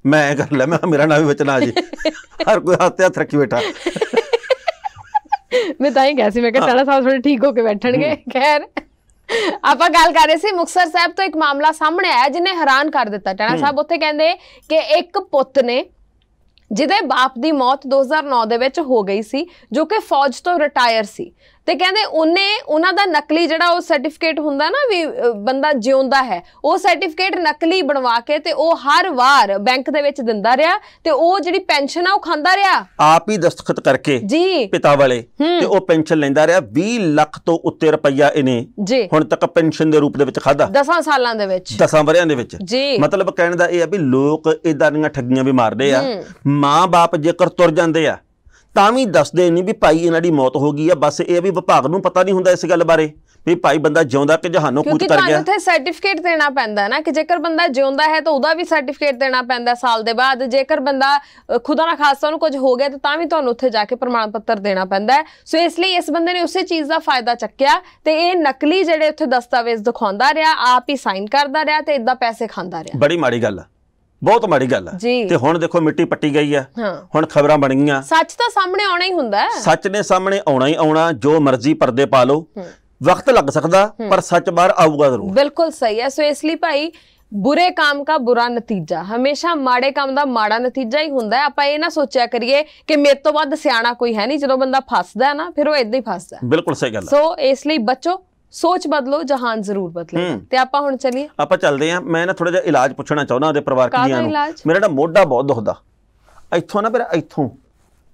[SPEAKER 3] ਮੈਂ ਐ ਕਰ ਲੈ ਮੈਂ ਮੇਰਾ ਨਾ ਵੀ ਵਿਚਨਾ ਜੀ [laughs] ਹਰ ਕੋਈ ਹੱਥ ਤੇ ਹੱਥ ਰੱਖੀ ਬੈਠਾ
[SPEAKER 2] ਮੈਂ ਤਾਂ ਹੀ ਕਿਹਾ ਸੀ ਮੈਂ ਕਿਹਾ ਸਾਡਾ ਸਾਹਿਬ ਥੋੜੇ ਠੀਕ ਹੋ ਕੇ ਬੈਠਣਗੇ ਖੈਰ ਆਪਾਂ ਗੱਲ ਕਰ ਰਹੇ ਸੀ ਮੁਕਸਰ ਸਾਹਿਬ ਤੋਂ ਇੱਕ ਮਾਮਲਾ ਸਾਹਮਣੇ ਆਇਆ ਜਿਹਨੇ ਹੈਰਾਨ ਕਰ ਦਿੱਤਾ ਟਾਣਾ ਸਾਹਿਬ ਉੱਥੇ ਕਹਿੰਦੇ ਕਿ ਇੱਕ ਪੁੱਤ ਨੇ ਜਿਹਦੇ ਬਾਪ ਦੀ ਮੌਤ 2009 ਦੇ ਵਿੱਚ ਹੋ ਗਈ ਸੀ ਜੋ ਕਿ ਫੌਜ ਤੋਂ ਰਿਟਾਇਰ ਸੀ ਤੇ ਕਹਿੰਦੇ ਉਹਨੇ ਉਹਨਾਂ ਦਾ ਨਕਲੀ ਜਿਹੜਾ ਉਹ ਸਰਟੀਫਿਕੇਟ ਹੁੰਦਾ ਨਾ ਵੀ ਬੰਦਾ ਜਿਉਂਦਾ ਹੈ ਉਹ ਸਰਟੀਫਿਕੇਟ ਨਕਲੀ ਬਣਵਾ ਕੇ ਤੇ ਉਹ ਹਰ ਵਾਰ ਬੈਂਕ ਦੇ ਵਿੱਚ ਦਿੰਦਾ ਰਿਹਾ ਤੇ ਉਹ ਜਿਹੜੀ ਪੈਨਸ਼ਨ ਆ ਉਹ ਖਾਂਦਾ ਰਿਹਾ
[SPEAKER 3] ਆਪ ਹੀ ਦਸਤਖਤ ਕਰਕੇ ਜੀ ਪਿਤਾ ਵਾਲੇ ਤੇ ਉਹ ਪੈਨਸ਼ਨ ਲੈਂਦਾ ਰਿਹਾ 20 ਲੱਖ ਤੋਂ ਉੱਤੇ ਰੁਪਈਆ ਇਹਨੇ ਹੁਣ ਤੱਕ ਪੈਨਸ਼ਨ ਦੇ ਰੂਪ ਦੇ ਵਿੱਚ ਖਾਦਾ
[SPEAKER 2] 10 ਸਾਲਾਂ ਦੇ ਵਿੱਚ
[SPEAKER 3] 10 ਵਰਿਆਂ ਦੇ ਵਿੱਚ ਜੀ ਮਤਲਬ ਕਹਿਣ ਦਾ ਇਹ ਆ ਵੀ ਲੋਕ ਇਦਾਂ ਦੀਆਂ ਠੱਗੀਆਂ ਵੀ ਮਾਰਦੇ ਆ ਮਾਂ-ਬਾਪ ਜੇਕਰ ਤੁਰ ਜਾਂਦੇ ਆ ਤਾਂ ਵੀ ਦੱਸਦੇ ਨਹੀਂ ਵੀ ਭਾਈ ਇਹਨਾਂ ਦੀ ਮੌਤ ਹੋ ਗਈ ਆ ਬਸ ਇਹ ਵੀ ਵਿਭਾਗ ਨੂੰ ਪਤਾ ਨਹੀਂ ਹੁੰਦਾ ਇਸ ਗੱਲ ਬਾਰੇ ਵੀ ਭਾਈ ਬੰਦਾ ਜਿਉਂਦਾ ਕਿ ਜਹਾਨੋਂ ਕੁਝ ਕਰ ਗਿਆ ਕਿਉਂਕਿ ਤੁਹਾਨੂੰ
[SPEAKER 2] ਉੱਥੇ ਸਰਟੀਫਿਕੇਟ ਦੇਣਾ ਪੈਂਦਾ ਨਾ ਕਿ ਜੇਕਰ ਬੰਦਾ ਜਿਉਂਦਾ ਹੈ ਤਾਂ ਉਹਦਾ ਵੀ ਸਰਟੀਫਿਕੇਟ ਦੇਣਾ ਪੈਂਦਾ ਸਾਲ ਦੇ ਬਾਅਦ ਜੇਕਰ ਬੰਦਾ ਖੁਦਾ ਨਾ ਖਾਸਾ ਉਹਨੂੰ ਕੁਝ ਹੋ ਗਿਆ ਤਾਂ ਤਾਂ ਵੀ ਤੁਹਾਨੂੰ ਉੱਥੇ ਜਾ ਕੇ ਪ੍ਰਮਾਣ ਪੱਤਰ ਦੇਣਾ ਪੈਂਦਾ ਹੈ ਸੋ ਇਸ ਲਈ ਇਸ ਬੰਦੇ ਨੇ ਉਸੇ ਚੀਜ਼ ਦਾ ਫਾਇਦਾ ਚੱਕਿਆ ਤੇ ਇਹ ਨਕਲੀ ਜਿਹੜੇ ਉੱਥੇ ਦਸਤਾਵੇਜ਼ ਦਿਖਾਉਂਦਾ ਰਿਹਾ ਆਪ ਹੀ ਸਾਈਨ ਕਰਦਾ ਰਿਹਾ ਤੇ ਇਦਾਂ ਪੈਸੇ ਖਾਂਦਾ ਰਿਹਾ
[SPEAKER 3] ਬੜੀ ਮਾੜੀ ਗੱਲ ਆ ਬਹੁਤ ਮਾੜੀ ਗੱਲ ਆ ਤੇ ਹੁਣ ਦੇਖੋ ਮਿੱਟੀ ਪੱਟੀ ਗਈ ਆ ਹੁਣ ਖਬਰਾਂ ਬਣ ਗਈਆਂ
[SPEAKER 2] ਸੱਚ ਤਾਂ ਸਾਹਮਣੇ ਆਉਣਾ ਹੀ ਹੁੰਦਾ
[SPEAKER 3] ਸੱਚ ਨੇ ਸਾਹਮਣੇ ਆਉਣਾ ਹੀ ਆਉਣਾ ਜੋ ਮਰਜ਼ੀ ਪਰਦੇ ਪਾ ਲਓ ਵਕਤ ਲੱਗ ਸਕਦਾ ਪਰ ਸੱਚ ਬਾਹਰ ਆਊਗਾ ਜ਼ਰੂਰ
[SPEAKER 2] ਬਿਲਕੁਲ ਸਹੀ ਹੈ ਸੋ ਇਸ ਲਈ ਭਾਈ ਬੁਰੇ ਕੰਮ ਦਾ ਬੁਰਾ ਨਤੀਜਾ ਹਮੇਸ਼ਾ ਮਾੜੇ ਕੰਮ ਦਾ ਮਾੜਾ ਨਤੀਜਾ ਹੀ ਹੁੰਦਾ ਆਪਾਂ ਇਹ ਨਾ ਸੋਚਿਆ ਕਰੀਏ ਕਿ ਮੇਰੇ ਤੋਂ ਵੱਧ ਸਿਆਣਾ ਕੋਈ ਹੈ ਨਹੀਂ ਜਦੋਂ ਬੰਦਾ ਫਸਦਾ ਨਾ ਫਿਰ ਉਹ ਇਦਾਂ ਹੀ ਫਸਦਾ
[SPEAKER 3] ਬਿਲਕੁਲ ਸਹੀ ਗੱਲ ਸੋ
[SPEAKER 2] ਇਸ ਲਈ ਬੱਚੋ ਸੋਚ ਬਦਲੋ ਜਹਾਨ ਜ਼ਰੂਰ ਬਦਲੇ ਤੇ ਆਪਾਂ ਹੁਣ ਚੱਲੀਏ
[SPEAKER 3] ਆਪਾਂ ਚੱਲਦੇ ਆ ਮੈਂ ਨਾ ਥੋੜਾ ਜਿਹਾ ਇਲਾਜ ਪੁੱਛਣਾ ਚਾਹੁੰਦਾ ਉਹਦੇ ਪਰਿਵਾਰਕ ਜੀਆਂ ਨੂੰ ਮੇਰਾ ਨਾ ਮੋਢਾ ਬਹੁਤ ਦੁਖਦਾ ਇੱਥੋਂ ਨਾ ਮੇਰਾ ਇੱਥੋਂ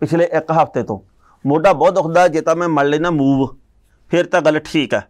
[SPEAKER 3] ਪਿਛਲੇ ਇੱਕ ਹਫ਼ਤੇ ਤੋਂ ਮੋਢਾ ਬਹੁਤ ਦੁਖਦਾ ਜੇ ਤਾਂ ਮੈਂ ਮੜ ਲੈਣਾ ਮੂਵ ਫਿਰ ਤਾਂ ਗੱਲ ਠੀਕ ਆ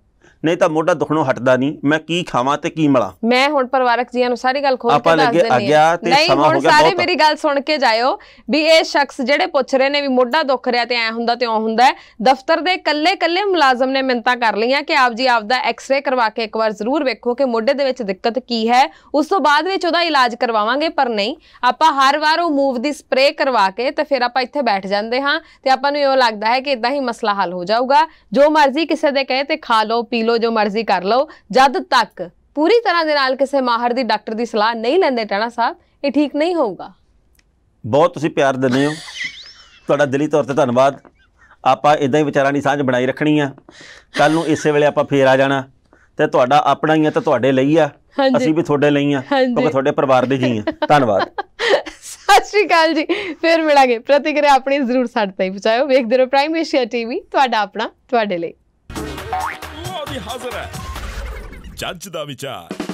[SPEAKER 3] ਨਹੀਂ ਤਾਂ ਮੋਢਾ ਦੁਖਣੋਂ ਹਟਦਾ ਨਹੀਂ ਮੈਂ ਕੀ ਖਾਵਾਂ ਤੇ ਕੀ ਮਲਾਂ
[SPEAKER 2] ਮੈਂ ਹੁਣ ਪਰਿਵਾਰਕ ਜੀਆਂ ਨੂੰ ਸਾਰੀ ਗੱਲ ਖੋਲ ਕੇ ਦੱਸ ਦਿੰਦੀ ਆ ਗਿਆ ਤੇ ਸਮਾਂ ਹੋ ਗਿਆ ਬਹੁਤ ਸਾਰੇ ਮੇਰੀ ਗੱਲ ਸੁਣ ਕੇ ਜਾਇਓ ਵੀ ਇਹ ਸ਼ਖਸ ਜਿਹੜੇ ਪੁੱਛ ਰਹੇ ਨੇ ਵੀ ਮੋਢਾ ਦੁਖ ਰਿਹਾ ਤੇ ਐ ਹੁੰਦਾ ਤੇ ਉਹ ਹੁੰਦਾ ਦਫ਼ਤਰ ਦੇ ਕੱਲੇ ਕੱਲੇ ਮੁਲਾਜ਼ਮ ਨੇ ਮਿੰਤਾ ਕਰ ਲਈਆਂ ਕਿ ਆਪ ਜੀ ਆਪਦਾ ਐਕਸ-ਰੇ ਕਰਵਾ ਕੇ ਇੱਕ ਵਾਰ ਜ਼ਰੂਰ ਵੇਖੋ ਕਿ ਮੋਢੇ ਦੇ ਵਿੱਚ ਦਿੱਕਤ ਕੀ ਹੈ ਉਸ ਤੋਂ ਬਾਅਦ ਵਿੱਚ ਉਹਦਾ ਇਲਾਜ ਕਰਵਾਵਾਂਗੇ ਪਰ ਨਹੀਂ ਆਪਾਂ ਹਰ ਵਾਰ ਉਹ ਮੂਵ ਦੀ ਸਪਰੇ ਕਰਵਾ ਕੇ ਤੇ ਫਿਰ ਆਪਾਂ ਇੱਥੇ ਬੈਠ ਜਾਂਦੇ ਹਾਂ ਤੇ ਆਪਾਂ ਨੂੰ ਇਹ ਲੱਗਦਾ ਹੈ ਕਿ ਇਦਾਂ ਹੀ ਮਸਲਾ ਹੱਲ ਹੋ ਜਾਊਗਾ ਜੋ ਮਰਜ਼ੀ ਕਿਸੇ ਦੇ ਕਹੇ ਤੇ ਖਾ ਲਓ ਪੀ ਲਓ ਲਓ ਜੋ ਮਰਜ਼ੀ ਕਰ ਲਓ ਜਦ ਤੱਕ ਪੂਰੀ ਤਰ੍ਹਾਂ ਦੇ ਨਾਲ ਕਿਸੇ ਮਾਹਰ ਦੀ ਡਾਕਟਰ ਦੀ ਸਲਾਹ ਨਹੀਂ ਲੈਂਦੇ ਟਾਣਾ ਸਾਹਿਬ ਇਹ ਠੀਕ ਨਹੀਂ ਹੋਊਗਾ
[SPEAKER 3] ਬਹੁਤ ਤੁਸੀਂ ਪਿਆਰ ਦਿੰਦੇ ਹੋ ਤੁਹਾਡਾ ਦਿਲੀ ਤੌਰ ਤੇ ਧੰਨਵਾਦ ਆਪਾਂ ਇਦਾਂ ਹੀ ਵਿਚਾਰਾਂ ਦੀ ਸਾਂਝ ਬਣਾਈ ਰੱਖਣੀ ਆ ਕੱਲ ਨੂੰ ਇਸੇ ਵੇਲੇ ਆਪਾਂ ਫੇਰ ਆ ਜਾਣਾ ਤੇ ਤੁਹਾਡਾ ਆਪਣਾ ਹੀ ਆ ਤੇ ਤੁਹਾਡੇ ਲਈ ਆ ਅਸੀਂ ਵੀ ਤੁਹਾਡੇ ਲਈ ਆ ਕਿਉਂਕਿ ਤੁਹਾਡੇ ਪਰਿਵਾਰ ਦੇ ਜੀ ਆ ਧੰਨਵਾਦ
[SPEAKER 2] ਸਤਿ ਸ਼੍ਰੀ ਅਕਾਲ ਜੀ ਫੇਰ ਮਿਲਾਂਗੇ ਪ੍ਰਤੀਕਿਰਿਆ ਆਪਣੀ ਜ਼ਰੂਰ ਸਾਡੇ ਤਾਈਂ ਪਹੁੰਚਾਓ ਵੇਖਦੇ ਰਹੋ ਪ੍ਰਾਈਮ ਏਸ਼ੀਆ ਟੀਵੀ ਤੁਹਾਡਾ ਆਪਣਾ ਤੁਹਾਡੇ ਲਈ
[SPEAKER 1] حاضرة جد دا بيچار